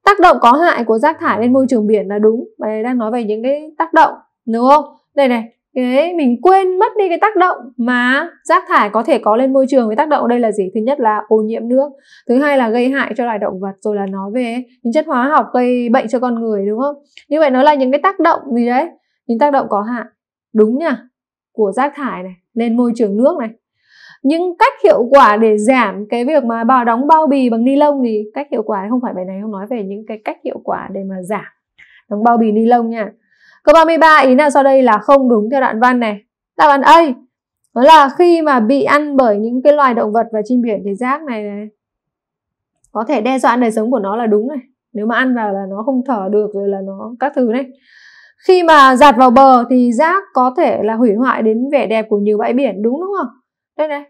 tác động có hại của rác thải lên môi trường biển là đúng bài này đang nói về những cái tác động đúng không đây này cái mình quên mất đi cái tác động mà rác thải có thể có lên môi trường với tác động ở đây là gì thứ nhất là ô nhiễm nước thứ hai là gây hại cho loài động vật rồi là nói về những chất hóa học gây bệnh cho con người đúng không như vậy nó là những cái tác động gì đấy những tác động có hại đúng nhỉ của rác thải này lên môi trường nước này những cách hiệu quả để giảm cái việc mà bao đóng bao bì bằng ni lông thì cách hiệu quả không phải bài này không nói về những cái cách hiệu quả để mà giảm đóng bao bì ni lông nha Câu 33 ý nào sau đây là không đúng theo đoạn văn này? Đáp án A đó là khi mà bị ăn bởi những cái loài động vật và chim biển thì rác này, này có thể đe dọa đời sống của nó là đúng này nếu mà ăn vào là nó không thở được rồi là nó các thứ này khi mà giạt vào bờ thì rác có thể là hủy hoại đến vẻ đẹp của nhiều bãi biển đúng đúng không đây này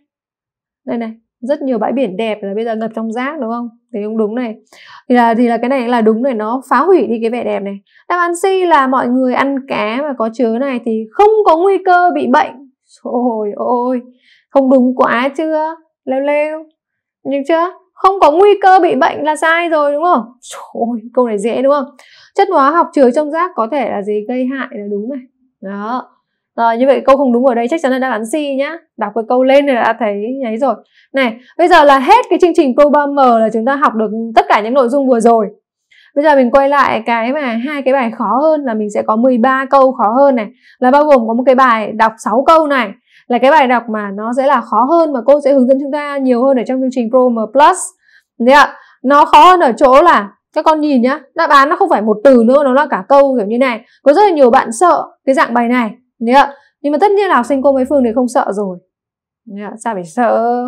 đây này rất nhiều bãi biển đẹp là bây giờ ngập trong rác đúng không thì cũng đúng này thì là thì là cái này là đúng này nó phá hủy đi cái vẻ đẹp này đáp án C là mọi người ăn cá mà có chứa này thì không có nguy cơ bị bệnh ôi ôi không đúng quá chưa leo leo nhưng chưa không có nguy cơ bị bệnh là sai rồi đúng không Trời câu này dễ đúng không chất hóa học chứa trong rác có thể là gì gây hại là đúng này đó rồi như vậy câu không đúng ở đây chắc chắn là đáp án C nhá. Đọc cái câu lên thì đã thấy nháy rồi. Này, bây giờ là hết cái chương trình M là chúng ta học được tất cả những nội dung vừa rồi. Bây giờ mình quay lại cái mà hai cái bài khó hơn là mình sẽ có 13 câu khó hơn này, là bao gồm có một cái bài đọc 6 câu này là cái bài đọc mà nó sẽ là khó hơn mà cô sẽ hướng dẫn chúng ta nhiều hơn ở trong chương trình Promer Plus. Thế ạ. Nó khó hơn ở chỗ là các con nhìn nhá, đáp án nó không phải một từ nữa, nó là cả câu kiểu như này. Có rất là nhiều bạn sợ cái dạng bài này yeah. nhưng mà tất nhiên là học sinh cô mấy phương thì không sợ rồi yeah. sao phải sợ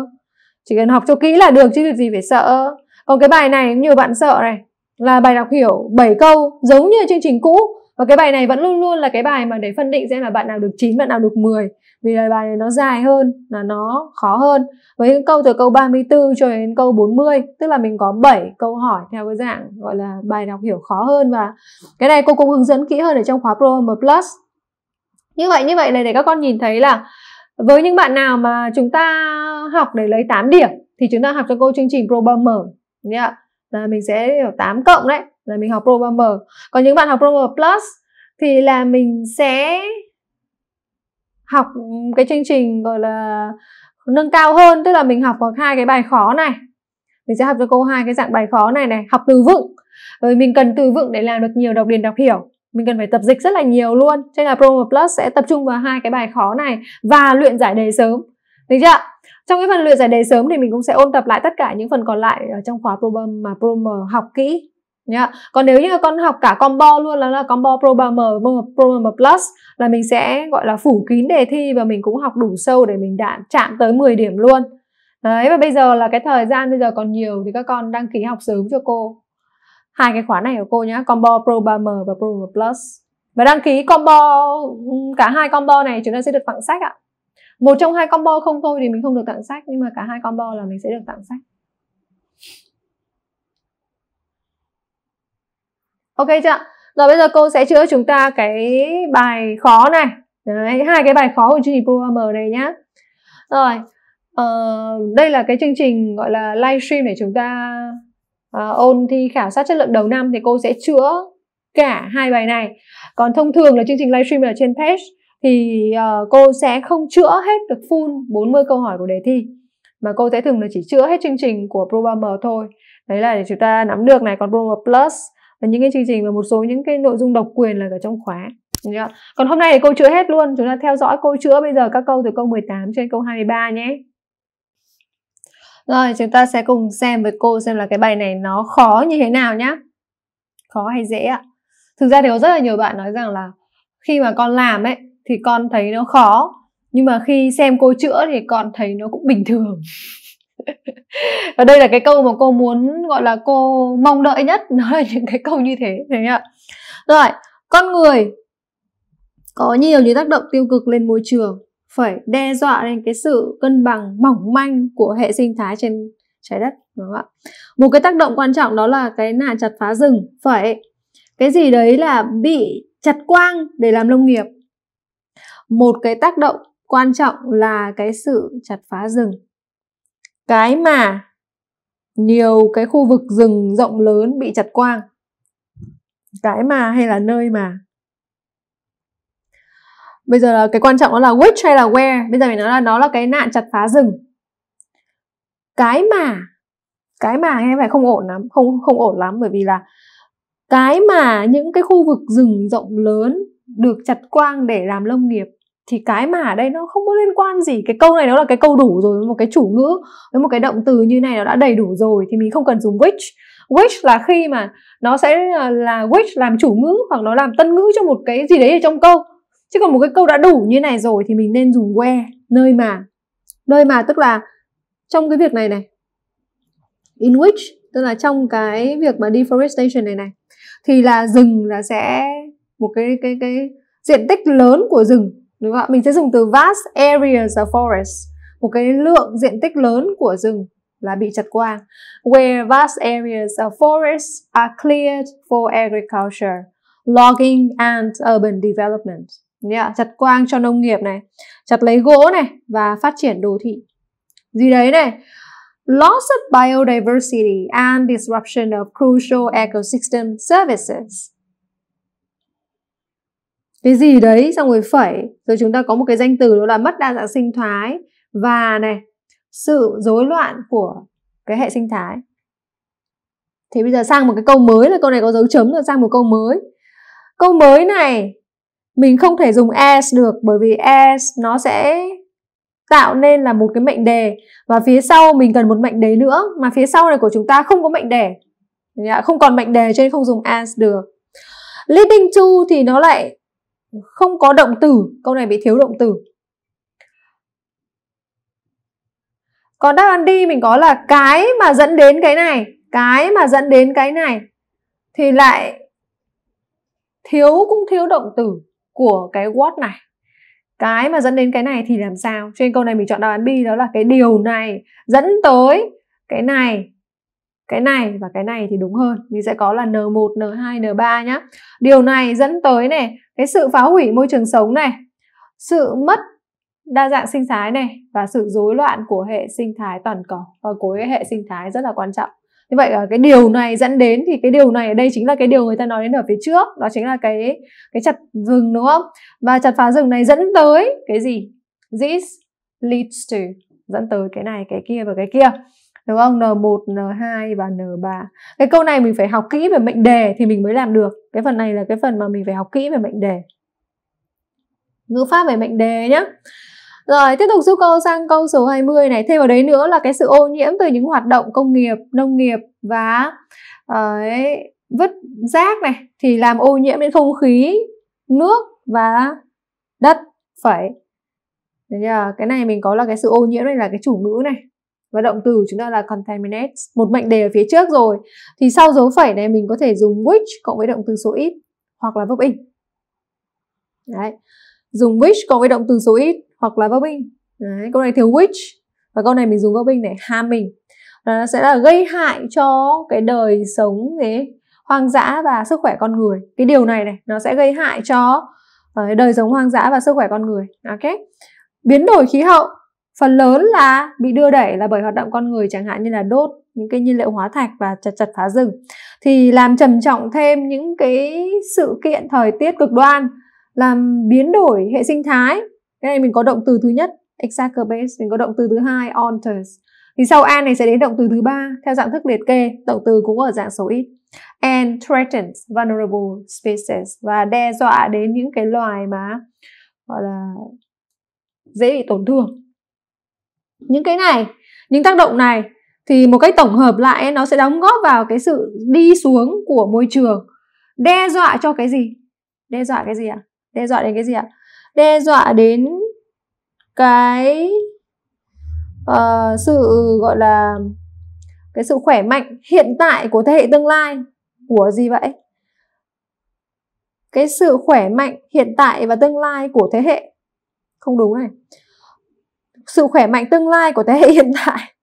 chỉ cần học cho kỹ là được chứ việc gì phải sợ còn cái bài này nhiều bạn sợ này là bài đọc hiểu 7 câu giống như chương trình cũ và cái bài này vẫn luôn luôn là cái bài mà để phân định xem là bạn nào được 9, bạn nào được 10 vì là bài này nó dài hơn là nó khó hơn với những câu từ câu 34 cho đến câu 40 tức là mình có 7 câu hỏi theo cái dạng gọi là bài đọc hiểu khó hơn và cái này cô cũng hướng dẫn kỹ hơn ở trong khóa Pro M Plus như vậy như vậy này để các con nhìn thấy là với những bạn nào mà chúng ta học để lấy 8 điểm thì chúng ta học cho cô chương trình Probummer nhá. Là mình sẽ hiểu 8 cộng đấy, là mình học Probummer. Còn những bạn học Probummer Plus thì là mình sẽ học cái chương trình gọi là nâng cao hơn, tức là mình học có hai cái bài khó này. Mình sẽ học cho cô hai cái dạng bài khó này này, học từ vựng. Rồi mình cần từ vựng để làm được nhiều đọc điền đọc hiểu mình cần phải tập dịch rất là nhiều luôn cho nên là Promo Plus sẽ tập trung vào hai cái bài khó này và luyện giải đề sớm được chưa trong cái phần luyện giải đề sớm thì mình cũng sẽ ôn tập lại tất cả những phần còn lại ở trong khóa Probum mà Promo học kỹ nhá còn nếu như con học cả combo luôn là, là combo Probum Probum Plus là mình sẽ gọi là phủ kín đề thi và mình cũng học đủ sâu để mình đạt chạm tới 10 điểm luôn đấy và bây giờ là cái thời gian bây giờ còn nhiều thì các con đăng ký học sớm cho cô hai cái khóa này của cô nhé combo pro 3m và pro plus và đăng ký combo cả hai combo này chúng ta sẽ được tặng sách ạ một trong hai combo không thôi thì mình không được tặng sách nhưng mà cả hai combo là mình sẽ được tặng sách ok chưa rồi bây giờ cô sẽ chữa chúng ta cái bài khó này Đấy, hai cái bài khó của chương trình M này nhá rồi uh, đây là cái chương trình gọi là livestream để chúng ta uh, ôn thi khảo sát chất lượng đầu năm thì cô sẽ chữa cả hai bài này còn thông thường là chương trình livestream ở trên page thì uh, cô sẽ không chữa hết được full 40 câu hỏi của đề thi mà cô sẽ thường là chỉ chữa hết chương trình của Probummer thôi đấy là để chúng ta nắm được này còn Probummer Plus và những cái chương trình và một số những cái nội dung độc quyền là ở trong khóa còn hôm nay thì cô chữa hết luôn chúng ta theo dõi cô chữa bây giờ các câu từ câu 18 trên câu 23 nhé rồi chúng ta sẽ cùng xem với cô xem là cái bài này nó khó như thế nào nhá. Khó hay dễ ạ? Thực ra thì có rất là nhiều bạn nói rằng là khi mà con làm ấy thì con thấy nó khó nhưng mà khi xem cô chữa thì con thấy nó cũng bình thường và đây là cái câu mà cô muốn gọi là cô mong đợi nhất nó là những cái câu như thế thế ạ rồi con người có nhiều những tác động tiêu cực lên môi trường phải đe dọa đến cái sự cân bằng mỏng manh của hệ sinh thái trên trái đất đúng không ạ một cái tác động quan trọng đó là cái nạn chặt phá rừng phải cái gì đấy là bị chặt quang để làm nông nghiệp một cái tác động quan trọng là cái sự chặt phá rừng cái mà nhiều cái khu vực rừng rộng lớn bị chặt quang cái mà hay là nơi mà bây giờ là cái quan trọng đó là which hay là where bây giờ mình nói là nó là cái nạn chặt phá rừng cái mà cái mà nghe phải không ổn lắm không không ổn lắm bởi vì là cái mà những cái khu vực rừng rộng lớn được chặt quang để làm nông nghiệp thì cái mà ở đây nó không có liên quan gì cái câu này nó là cái câu đủ rồi một cái chủ ngữ với một cái động từ như này nó đã đầy đủ rồi thì mình không cần dùng which which là khi mà nó sẽ là which làm chủ ngữ hoặc nó làm tân ngữ cho một cái gì đấy ở trong câu chứ còn một cái câu đã đủ như này rồi thì mình nên dùng where nơi mà nơi mà tức là trong cái việc này này in which tức là trong cái việc mà deforestation này này thì là rừng là sẽ một cái cái cái diện tích lớn của rừng đúng không ạ mình sẽ dùng từ vast areas of forest một cái lượng diện tích lớn của rừng là bị chặt quang where vast areas of forest are cleared for agriculture logging and urban development chặt quang cho nông nghiệp này chặt lấy gỗ này và phát triển đô thị gì đấy này loss of biodiversity and disruption of crucial ecosystem services cái gì đấy xong rồi phẩy rồi chúng ta có một cái danh từ đó là mất đa dạng sinh thái và này sự rối loạn của cái hệ sinh thái thì bây giờ sang một cái câu mới là câu này có dấu chấm rồi sang một câu mới câu mới này mình không thể dùng as được bởi vì as nó sẽ tạo nên là một cái mệnh đề và phía sau mình cần một mệnh đề nữa mà phía sau này của chúng ta không có mệnh đề dạ, không còn mệnh đề cho nên không dùng as được leading to thì nó lại không có động từ câu này bị thiếu động từ còn đáp án đi mình có là cái mà dẫn đến cái này cái mà dẫn đến cái này thì lại thiếu cũng thiếu động từ của cái what này cái mà dẫn đến cái này thì làm sao cho nên câu này mình chọn đáp án B đó là cái điều này dẫn tới cái này cái này và cái này thì đúng hơn mình sẽ có là N1, N2, N3 nhá điều này dẫn tới này cái sự phá hủy môi trường sống này sự mất đa dạng sinh thái này và sự rối loạn của hệ sinh thái toàn cầu và của hệ sinh thái rất là quan trọng như vậy là cái điều này dẫn đến thì cái điều này ở đây chính là cái điều người ta nói đến ở phía trước đó chính là cái cái chặt rừng đúng không và chặt phá rừng này dẫn tới cái gì this leads to dẫn tới cái này cái kia và cái kia đúng không N1, N2 và N3 cái câu này mình phải học kỹ về mệnh đề thì mình mới làm được cái phần này là cái phần mà mình phải học kỹ về mệnh đề ngữ pháp về mệnh đề nhé rồi tiếp tục giúp cô sang câu số 20 này Thêm vào đấy nữa là cái sự ô nhiễm từ những hoạt động công nghiệp, nông nghiệp và ấy, vứt rác này Thì làm ô nhiễm đến không khí, nước và đất Phải Đấy giờ cái này mình có là cái sự ô nhiễm này là cái chủ ngữ này và động từ chúng ta là contaminate một mệnh đề ở phía trước rồi thì sau dấu phẩy này mình có thể dùng which cộng với động từ số ít hoặc là verb in đấy dùng which cộng với động từ số ít hoặc là verbing Đấy, câu này thiếu which và câu này mình dùng verbing để ham mình là sẽ là gây hại cho cái đời sống thế hoang dã và sức khỏe con người cái điều này này nó sẽ gây hại cho uh, đời sống hoang dã và sức khỏe con người ok biến đổi khí hậu phần lớn là bị đưa đẩy là bởi hoạt động con người chẳng hạn như là đốt những cái nhiên liệu hóa thạch và chặt chặt phá rừng thì làm trầm trọng thêm những cái sự kiện thời tiết cực đoan làm biến đổi hệ sinh thái cái này mình có động từ thứ nhất exacerbates mình có động từ thứ hai alters thì sau an này sẽ đến động từ thứ ba theo dạng thức liệt kê động từ cũng ở dạng số ít and threatens vulnerable species và đe dọa đến những cái loài mà gọi là dễ bị tổn thương những cái này những tác động này thì một cách tổng hợp lại nó sẽ đóng góp vào cái sự đi xuống của môi trường đe dọa cho cái gì đe dọa cái gì ạ à? đe dọa đến cái gì ạ à? đe dọa đến cái uh, sự gọi là cái sự khỏe mạnh hiện tại của thế hệ tương lai của gì vậy cái sự khỏe mạnh hiện tại và tương lai của thế hệ không đúng này sự khỏe mạnh tương lai của thế hệ hiện tại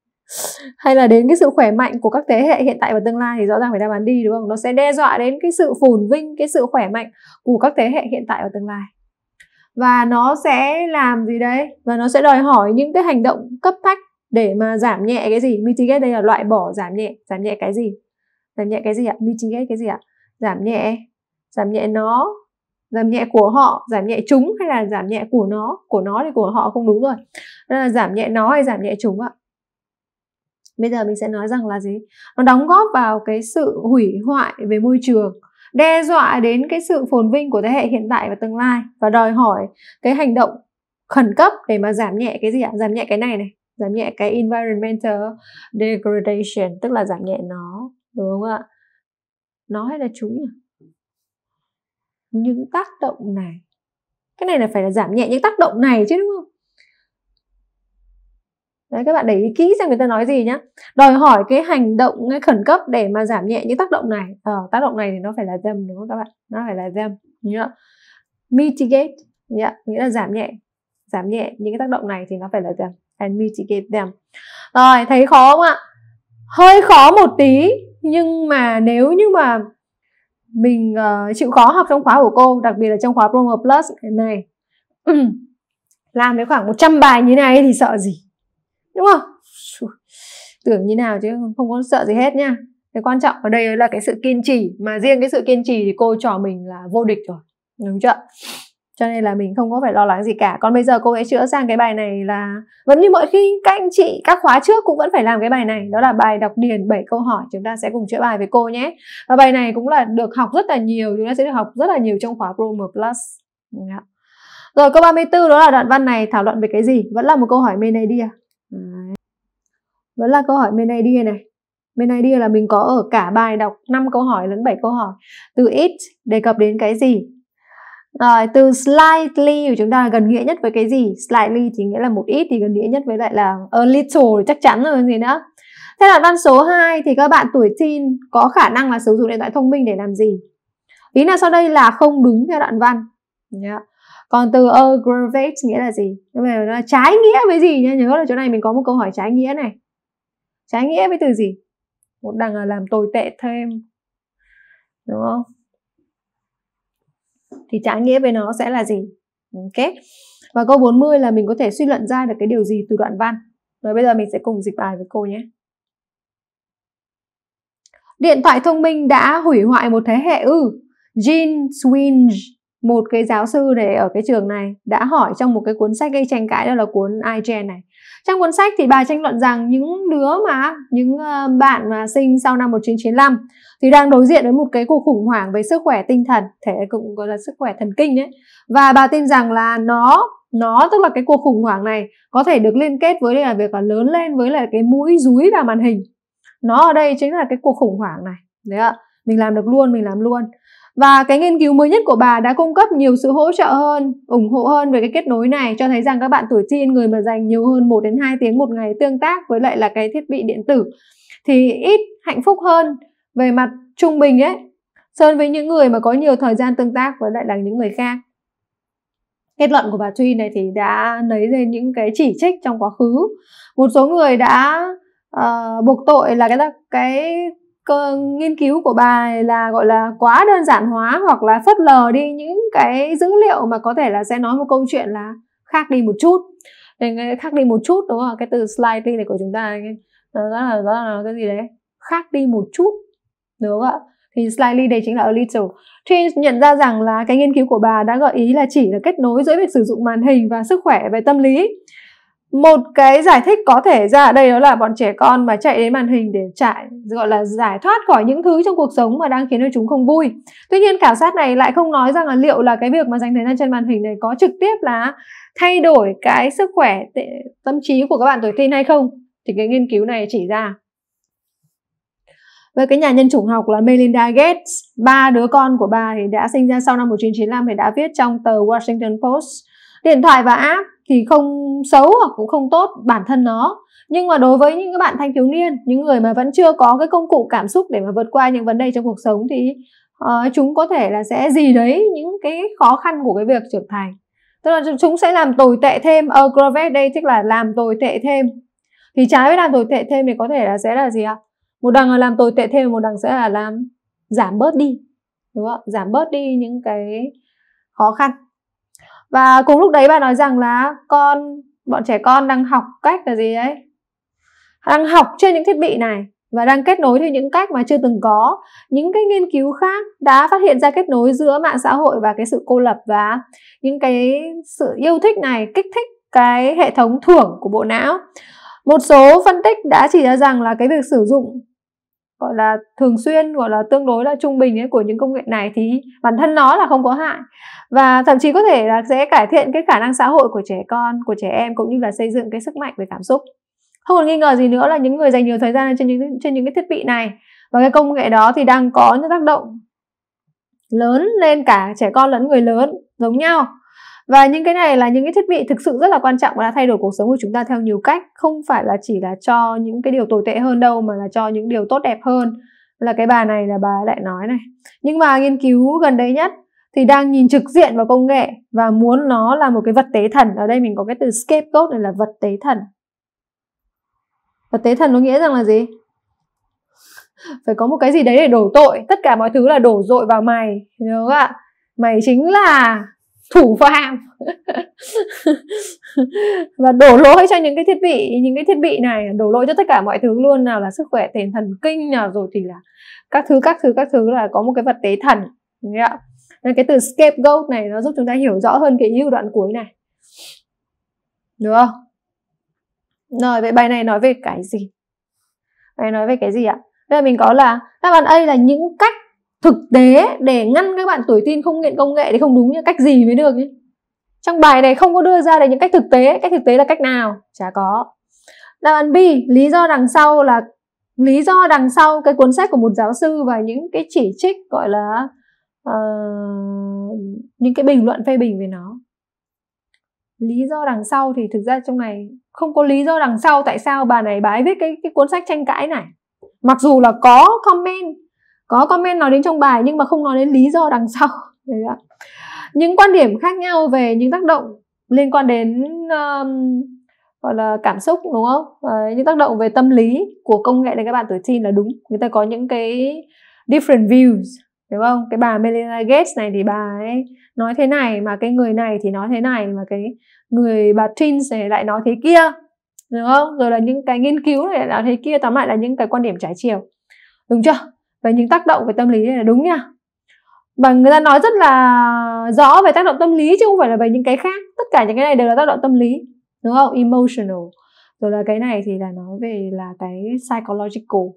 hay là đến cái sự khỏe mạnh của các thế hệ hiện tại và tương lai thì rõ ràng phải đáp án đi đúng không nó sẽ đe dọa đến cái sự phồn vinh cái sự khỏe mạnh của các thế hệ hiện tại và tương lai và nó sẽ làm gì đấy và nó sẽ đòi hỏi những cái hành động cấp bách để mà giảm nhẹ cái gì mitigate đây là loại bỏ giảm nhẹ giảm nhẹ cái gì giảm nhẹ cái gì ạ mitigate cái gì ạ giảm nhẹ giảm nhẹ nó giảm nhẹ của họ giảm nhẹ chúng hay là giảm nhẹ của nó của nó thì của họ không đúng rồi nên là giảm nhẹ nó hay giảm nhẹ chúng ạ bây giờ mình sẽ nói rằng là gì nó đóng góp vào cái sự hủy hoại về môi trường đe dọa đến cái sự phồn vinh của thế hệ hiện tại và tương lai và đòi hỏi cái hành động khẩn cấp để mà giảm nhẹ cái gì ạ giảm nhẹ cái này này giảm nhẹ cái environmental degradation tức là giảm nhẹ nó đúng không ạ nó hay là chúng nhỉ những tác động này cái này là phải là giảm nhẹ những tác động này chứ đúng không Đấy, các bạn để ý kỹ xem người ta nói gì nhá đòi hỏi cái hành động khẩn cấp để mà giảm nhẹ những tác động này ờ, tác động này thì nó phải là them đúng không các bạn nó phải là them nhá yeah. mitigate nhá nghĩa là giảm nhẹ giảm nhẹ những cái tác động này thì nó phải là them and mitigate them rồi thấy khó không ạ hơi khó một tí nhưng mà nếu như mà mình uh, chịu khó học trong khóa của cô đặc biệt là trong khóa Promo Plus này ừ, làm đến khoảng 100 bài như này thì sợ gì đúng không tưởng như nào chứ không có sợ gì hết nha cái quan trọng ở đây là cái sự kiên trì mà riêng cái sự kiên trì thì cô trò mình là vô địch rồi đúng chưa cho nên là mình không có phải lo lắng gì cả còn bây giờ cô ấy chữa sang cái bài này là vẫn như mọi khi các anh chị các khóa trước cũng vẫn phải làm cái bài này đó là bài đọc điền 7 câu hỏi chúng ta sẽ cùng chữa bài với cô nhé và bài này cũng là được học rất là nhiều chúng ta sẽ được học rất là nhiều trong khóa Promo Plus dạ. rồi câu 34 đó là đoạn văn này thảo luận về cái gì vẫn là một câu hỏi Menedia vẫn là câu hỏi main idea này main idea là mình có ở cả bài đọc 5 câu hỏi lẫn 7 câu hỏi từ it đề cập đến cái gì rồi từ slightly của chúng ta là gần nghĩa nhất với cái gì slightly thì nghĩa là một ít thì gần nghĩa nhất với lại là a little chắc chắn rồi gì nữa thế là văn số 2 thì các bạn tuổi teen có khả năng là sử dụng điện thoại thông minh để làm gì ý là sau đây là không đúng theo đoạn văn yeah. Dạ. còn từ aggravate nghĩa là gì nó trái nghĩa với gì nhá nhớ là chỗ này mình có một câu hỏi trái nghĩa này trái nghĩa với từ gì một đằng là làm tồi tệ thêm đúng không thì trái nghĩa với nó sẽ là gì ok và câu 40 là mình có thể suy luận ra được cái điều gì từ đoạn văn rồi bây giờ mình sẽ cùng dịch bài với cô nhé điện thoại thông minh đã hủy hoại một thế hệ ư ừ. Jean Swinge một cái giáo sư để ở cái trường này đã hỏi trong một cái cuốn sách gây tranh cãi đó là cuốn iGen này trong cuốn sách thì bà tranh luận rằng những đứa mà những ờ, bạn mà sinh sau năm 1995 thì đang đối diện với một cái cuộc khủng hoảng về sức khỏe tinh thần thể cũng gọi là sức khỏe thần kinh đấy và bà tin rằng là nó nó tức là cái cuộc khủng hoảng này có thể được liên kết với là việc là lớn lên với là cái mũi dúi và màn hình nó ở đây chính là cái cuộc khủng hoảng này đấy ạ mình làm được luôn mình làm luôn và cái nghiên cứu mới nhất của bà đã cung cấp nhiều sự hỗ trợ hơn, ủng hộ hơn về cái kết nối này cho thấy rằng các bạn tuổi teen người mà dành nhiều hơn 1 đến 2 tiếng một ngày tương tác với lại là cái thiết bị điện tử thì ít hạnh phúc hơn về mặt trung bình ấy so với những người mà có nhiều thời gian tương tác với lại là những người khác. Kết luận của bà Truy này thì đã nấy lên những cái chỉ trích trong quá khứ. Một số người đã uh, buộc tội là cái cái cơ, nghiên cứu của bà là gọi là quá đơn giản hóa hoặc là phớt lờ đi những cái dữ liệu mà có thể là sẽ nói một câu chuyện là khác đi một chút khác đi một chút đúng không cái từ slightly này của chúng ta đó là đó là cái gì đấy khác đi một chút đúng không ạ thì slightly đây chính là a little Thì nhận ra rằng là cái nghiên cứu của bà đã gợi ý là chỉ là kết nối giữa việc sử dụng màn hình và sức khỏe về tâm lý một cái giải thích có thể ra ở đây đó là bọn trẻ con mà chạy đến màn hình để chạy gọi là giải thoát khỏi những thứ trong cuộc sống mà đang khiến cho chúng không vui tuy nhiên khảo sát này lại không nói rằng là liệu là cái việc mà dành thời gian trên màn hình này có trực tiếp là thay đổi cái sức khỏe tâm trí của các bạn tuổi teen hay không thì cái nghiên cứu này chỉ ra với cái nhà nhân chủng học là Melinda Gates ba đứa con của bà thì đã sinh ra sau năm 1995 thì đã viết trong tờ Washington Post điện thoại và app thì không xấu hoặc cũng không tốt bản thân nó nhưng mà đối với những các bạn thanh thiếu niên những người mà vẫn chưa có cái công cụ cảm xúc để mà vượt qua những vấn đề trong cuộc sống thì uh, chúng có thể là sẽ gì đấy những cái khó khăn của cái việc trưởng thành tức là chúng sẽ làm tồi tệ thêm agravate ờ, đây tức là làm tồi tệ thêm thì trái với làm tồi tệ thêm thì có thể là sẽ là gì ạ một đằng là làm tồi tệ thêm một đằng sẽ là làm giảm bớt đi đúng không giảm bớt đi những cái khó khăn và cùng lúc đấy bà nói rằng là con bọn trẻ con đang học cách là gì đấy đang học trên những thiết bị này và đang kết nối theo những cách mà chưa từng có những cái nghiên cứu khác đã phát hiện ra kết nối giữa mạng xã hội và cái sự cô lập và những cái sự yêu thích này kích thích cái hệ thống thưởng của bộ não một số phân tích đã chỉ ra rằng là cái việc sử dụng gọi là thường xuyên gọi là tương đối là trung bình ấy của những công nghệ này thì bản thân nó là không có hại và thậm chí có thể là sẽ cải thiện cái khả năng xã hội của trẻ con của trẻ em cũng như là xây dựng cái sức mạnh về cảm xúc không còn nghi ngờ gì nữa là những người dành nhiều thời gian trên những trên những cái thiết bị này và cái công nghệ đó thì đang có những tác động lớn lên cả trẻ con lẫn người lớn giống nhau và những cái này là những cái thiết bị thực sự rất là quan trọng và đã thay đổi cuộc sống của chúng ta theo nhiều cách không phải là chỉ là cho những cái điều tồi tệ hơn đâu mà là cho những điều tốt đẹp hơn là cái bà này là bà lại nói này nhưng mà nghiên cứu gần đây nhất thì đang nhìn trực diện vào công nghệ và muốn nó là một cái vật tế thần ở đây mình có cái từ scapegoat này là vật tế thần vật tế thần nó nghĩa rằng là gì phải có một cái gì đấy để đổ tội tất cả mọi thứ là đổ dội vào mày nhớ ạ mày chính là thủ phạm và đổ lỗi cho những cái thiết bị những cái thiết bị này đổ lỗi cho tất cả mọi thứ luôn nào là sức khỏe tiền thần kinh nào rồi thì là các thứ các thứ các thứ là có một cái vật tế thần yeah. nên cái từ scapegoat này nó giúp chúng ta hiểu rõ hơn cái ý đoạn cuối này được không rồi vậy bài này nói về cái gì bài nói về cái gì ạ bây giờ mình có là đáp án A là những cách thực tế để ngăn các bạn tuổi tin không nghiện công nghệ thì không đúng như cách gì mới được nhé trong bài này không có đưa ra được những cách thực tế cách thực tế là cách nào chả có đáp án B lý do đằng sau là lý do đằng sau cái cuốn sách của một giáo sư và những cái chỉ trích gọi là uh, những cái bình luận phê bình về nó lý do đằng sau thì thực ra trong này không có lý do đằng sau tại sao bà này bà ấy viết cái cái cuốn sách tranh cãi này mặc dù là có comment có comment nói đến trong bài nhưng mà không nói đến lý do đằng sau đấy ạ những quan điểm khác nhau về những tác động liên quan đến um, gọi là cảm xúc đúng không đấy, những tác động về tâm lý của công nghệ đến các bạn tuổi teen là đúng người ta có những cái different views đúng không cái bà Melinda Gates này thì bà ấy nói thế này mà cái người này thì nói thế này mà cái người bà teens này lại nói thế kia đúng không rồi là những cái nghiên cứu này lại nói thế kia tóm lại là những cái quan điểm trái chiều đúng chưa về những tác động về tâm lý này là đúng nha và người ta nói rất là rõ về tác động tâm lý chứ không phải là về những cái khác tất cả những cái này đều là tác động tâm lý đúng không emotional rồi là cái này thì là nói về là cái psychological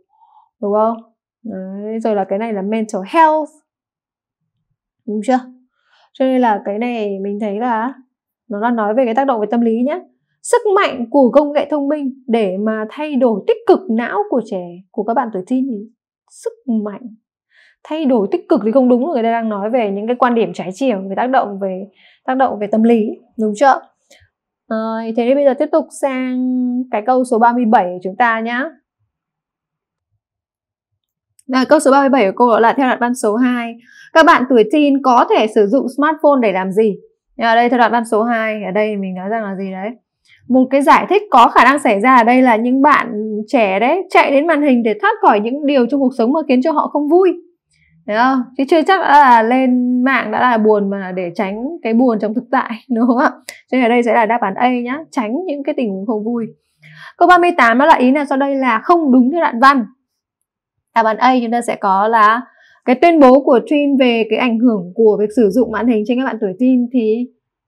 đúng không Đấy, rồi là cái này là mental health đúng chưa cho nên là cái này mình thấy là nó là nói về cái tác động về tâm lý nhé sức mạnh của công nghệ thông minh để mà thay đổi tích cực não của trẻ của các bạn tuổi teen sức mạnh thay đổi tích cực thì không đúng người ta đang nói về những cái quan điểm trái chiều về tác động về tác động về tâm lý đúng chưa rồi, ờ, thế thì bây giờ tiếp tục sang cái câu số 37 của chúng ta nhá. Là câu số 37 của cô đó là theo đoạn văn số 2. Các bạn tuổi teen có thể sử dụng smartphone để làm gì? Ở ờ, đây theo đoạn văn số 2, ở đây mình nói rằng là gì đấy? một cái giải thích có khả năng xảy ra ở đây là những bạn trẻ đấy chạy đến màn hình để thoát khỏi những điều trong cuộc sống mà khiến cho họ không vui Đấy không? chứ chưa chắc là lên mạng đã là buồn mà để tránh cái buồn trong thực tại đúng không ạ cho nên ở đây sẽ là đáp án A nhá tránh những cái tình huống không vui câu 38 đó là ý nào sau đây là không đúng theo đoạn văn đáp án A chúng ta sẽ có là cái tuyên bố của Trin về cái ảnh hưởng của việc sử dụng màn hình trên các bạn tuổi teen thì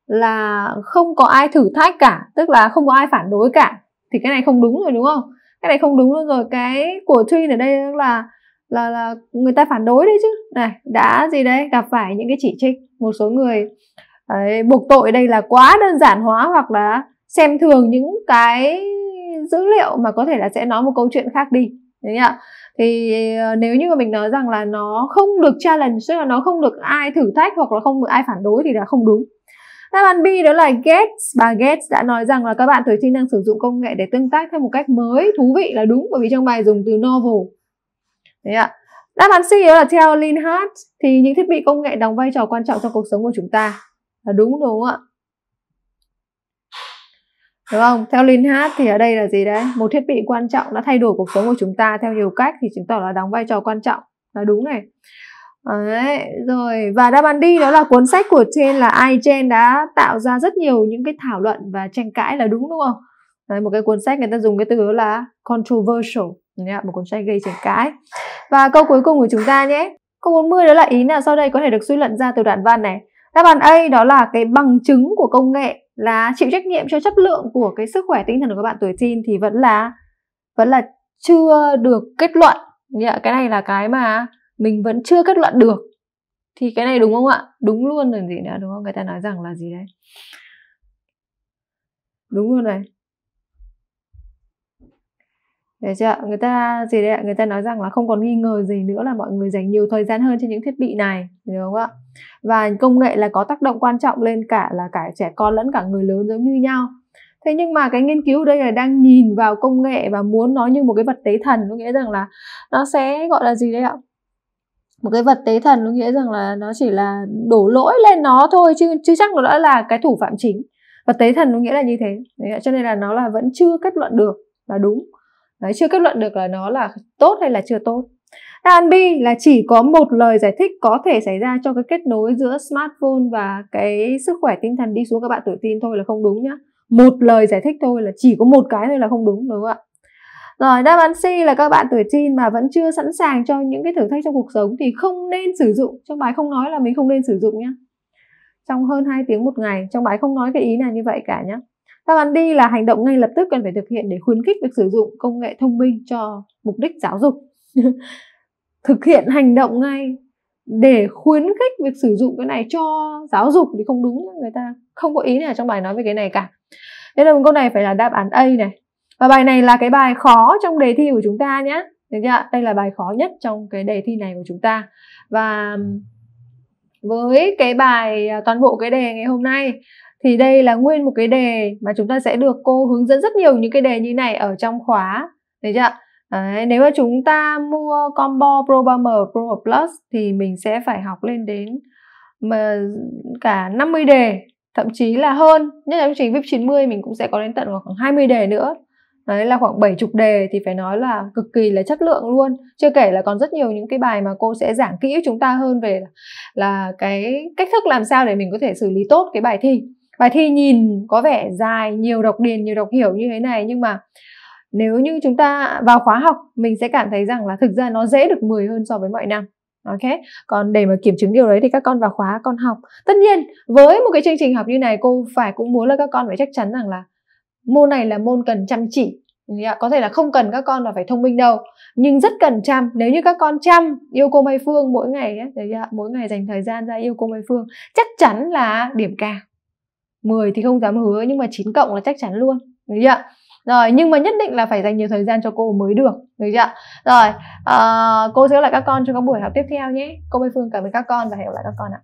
là không có ai thử thách cả tức là không có ai phản đối cả thì cái này không đúng rồi đúng không cái này không đúng luôn rồi cái của twin ở đây là là là người ta phản đối đấy chứ này đã gì đấy gặp phải những cái chỉ trích một số người ấy, buộc tội đây là quá đơn giản hóa hoặc là xem thường những cái dữ liệu mà có thể là sẽ nói một câu chuyện khác đi đấy ạ thì ờ, nếu như mà mình nói rằng là nó không được challenge tức là nó không được ai thử thách hoặc là không được ai phản đối thì là không đúng Đáp án B đó là Gates. Bà Gates đã nói rằng là các bạn thời trí đang sử dụng công nghệ để tương tác theo một cách mới, thú vị là đúng bởi vì trong bài dùng từ novel. Đấy ạ. Đáp án C đó là theo Linhart thì những thiết bị công nghệ đóng vai trò quan trọng trong cuộc sống của chúng ta. Là đúng đúng không ạ? Đúng không? Theo Linhart thì ở đây là gì đấy? Một thiết bị quan trọng đã thay đổi cuộc sống của chúng ta theo nhiều cách thì chứng tỏ là đóng vai trò quan trọng. Là đúng này. Đấy, rồi và đi đó là cuốn sách của trên là ai trên đã tạo ra rất nhiều những cái thảo luận và tranh cãi là đúng đúng không? Đấy, một cái cuốn sách người ta dùng cái từ đó là controversial, yeah, một cuốn sách gây tranh cãi. Và câu cuối cùng của chúng ta nhé. Câu 40 đó là ý nào sau đây có thể được suy luận ra từ đoạn văn này. Đáp án A đó là cái bằng chứng của công nghệ là chịu trách nhiệm cho chất lượng của cái sức khỏe tinh thần của các bạn tuổi teen thì vẫn là vẫn là chưa được kết luận. Yeah, cái này là cái mà mình vẫn chưa kết luận được thì cái này đúng không ạ đúng luôn rồi gì nữa đúng không người ta nói rằng là gì đấy đúng luôn này để chưa Người ta gì đấy ạ? Người ta nói rằng là không còn nghi ngờ gì nữa là mọi người dành nhiều thời gian hơn trên những thiết bị này, đúng không ạ? Và công nghệ là có tác động quan trọng lên cả là cả trẻ con lẫn cả người lớn giống như nhau. Thế nhưng mà cái nghiên cứu đây là đang nhìn vào công nghệ và muốn nó như một cái vật tế thần, có nghĩa rằng là nó sẽ gọi là gì đấy ạ? một cái vật tế thần có nghĩa rằng là nó chỉ là đổ lỗi lên nó thôi chứ chưa chắc nó đã là cái thủ phạm chính vật tế thần có nghĩa là như thế đấy, cho nên là nó là vẫn chưa kết luận được là đúng đấy, chưa kết luận được là nó là tốt hay là chưa tốt đáp án là chỉ có một lời giải thích có thể xảy ra cho cái kết nối giữa smartphone và cái sức khỏe tinh thần đi xuống các bạn tự tin thôi là không đúng nhá một lời giải thích thôi là chỉ có một cái thôi là không đúng đúng không ạ rồi đáp án C là các bạn tuổi teen mà vẫn chưa sẵn sàng cho những cái thử thách trong cuộc sống thì không nên sử dụng trong bài không nói là mình không nên sử dụng nhé trong hơn 2 tiếng một ngày trong bài không nói cái ý này như vậy cả nhé đáp án D là hành động ngay lập tức cần phải thực hiện để khuyến khích việc sử dụng công nghệ thông minh cho mục đích giáo dục thực hiện hành động ngay để khuyến khích việc sử dụng cái này cho giáo dục thì không đúng người ta không có ý này trong bài nói về cái này cả thế là câu này phải là đáp án A này và bài này là cái bài khó trong đề thi của chúng ta nhé được chưa đây là bài khó nhất trong cái đề thi này của chúng ta và với cái bài à, toàn bộ cái đề ngày hôm nay thì đây là nguyên một cái đề mà chúng ta sẽ được cô hướng dẫn rất nhiều những cái đề như này ở trong khóa được chưa Đấy, nếu mà chúng ta mua combo Pro 30 Pro Plus thì mình sẽ phải học lên đến mà cả 50 đề thậm chí là hơn nhất là chương trình VIP 90 mình cũng sẽ có đến tận khoảng 20 đề nữa đấy là khoảng 70 đề thì phải nói là cực kỳ là chất lượng luôn chưa kể là còn rất nhiều những cái bài mà cô sẽ giảng kỹ chúng ta hơn về là cái cách thức làm sao để mình có thể xử lý tốt cái bài thi bài thi nhìn có vẻ dài nhiều đọc điền nhiều đọc hiểu như thế này nhưng mà nếu như chúng ta vào khóa học mình sẽ cảm thấy rằng là thực ra nó dễ được 10 hơn so với mọi năm ok còn để mà kiểm chứng điều đấy thì các con vào khóa con học tất nhiên với một cái chương trình học như này cô phải cũng muốn là các con phải chắc chắn rằng là môn này là môn cần chăm chỉ có thể là không cần các con là phải thông minh đâu nhưng rất cần chăm nếu như các con chăm yêu cô mai phương mỗi ngày ấy, mỗi ngày dành thời gian ra yêu cô mai phương chắc chắn là điểm cao 10 thì không dám hứa nhưng mà 9 cộng là chắc chắn luôn được chưa rồi nhưng mà nhất định là phải dành nhiều thời gian cho cô mới được được chưa rồi à, cô sẽ lại các con trong các buổi học tiếp theo nhé cô mai phương cảm ơn các con và hẹn gặp lại các con ạ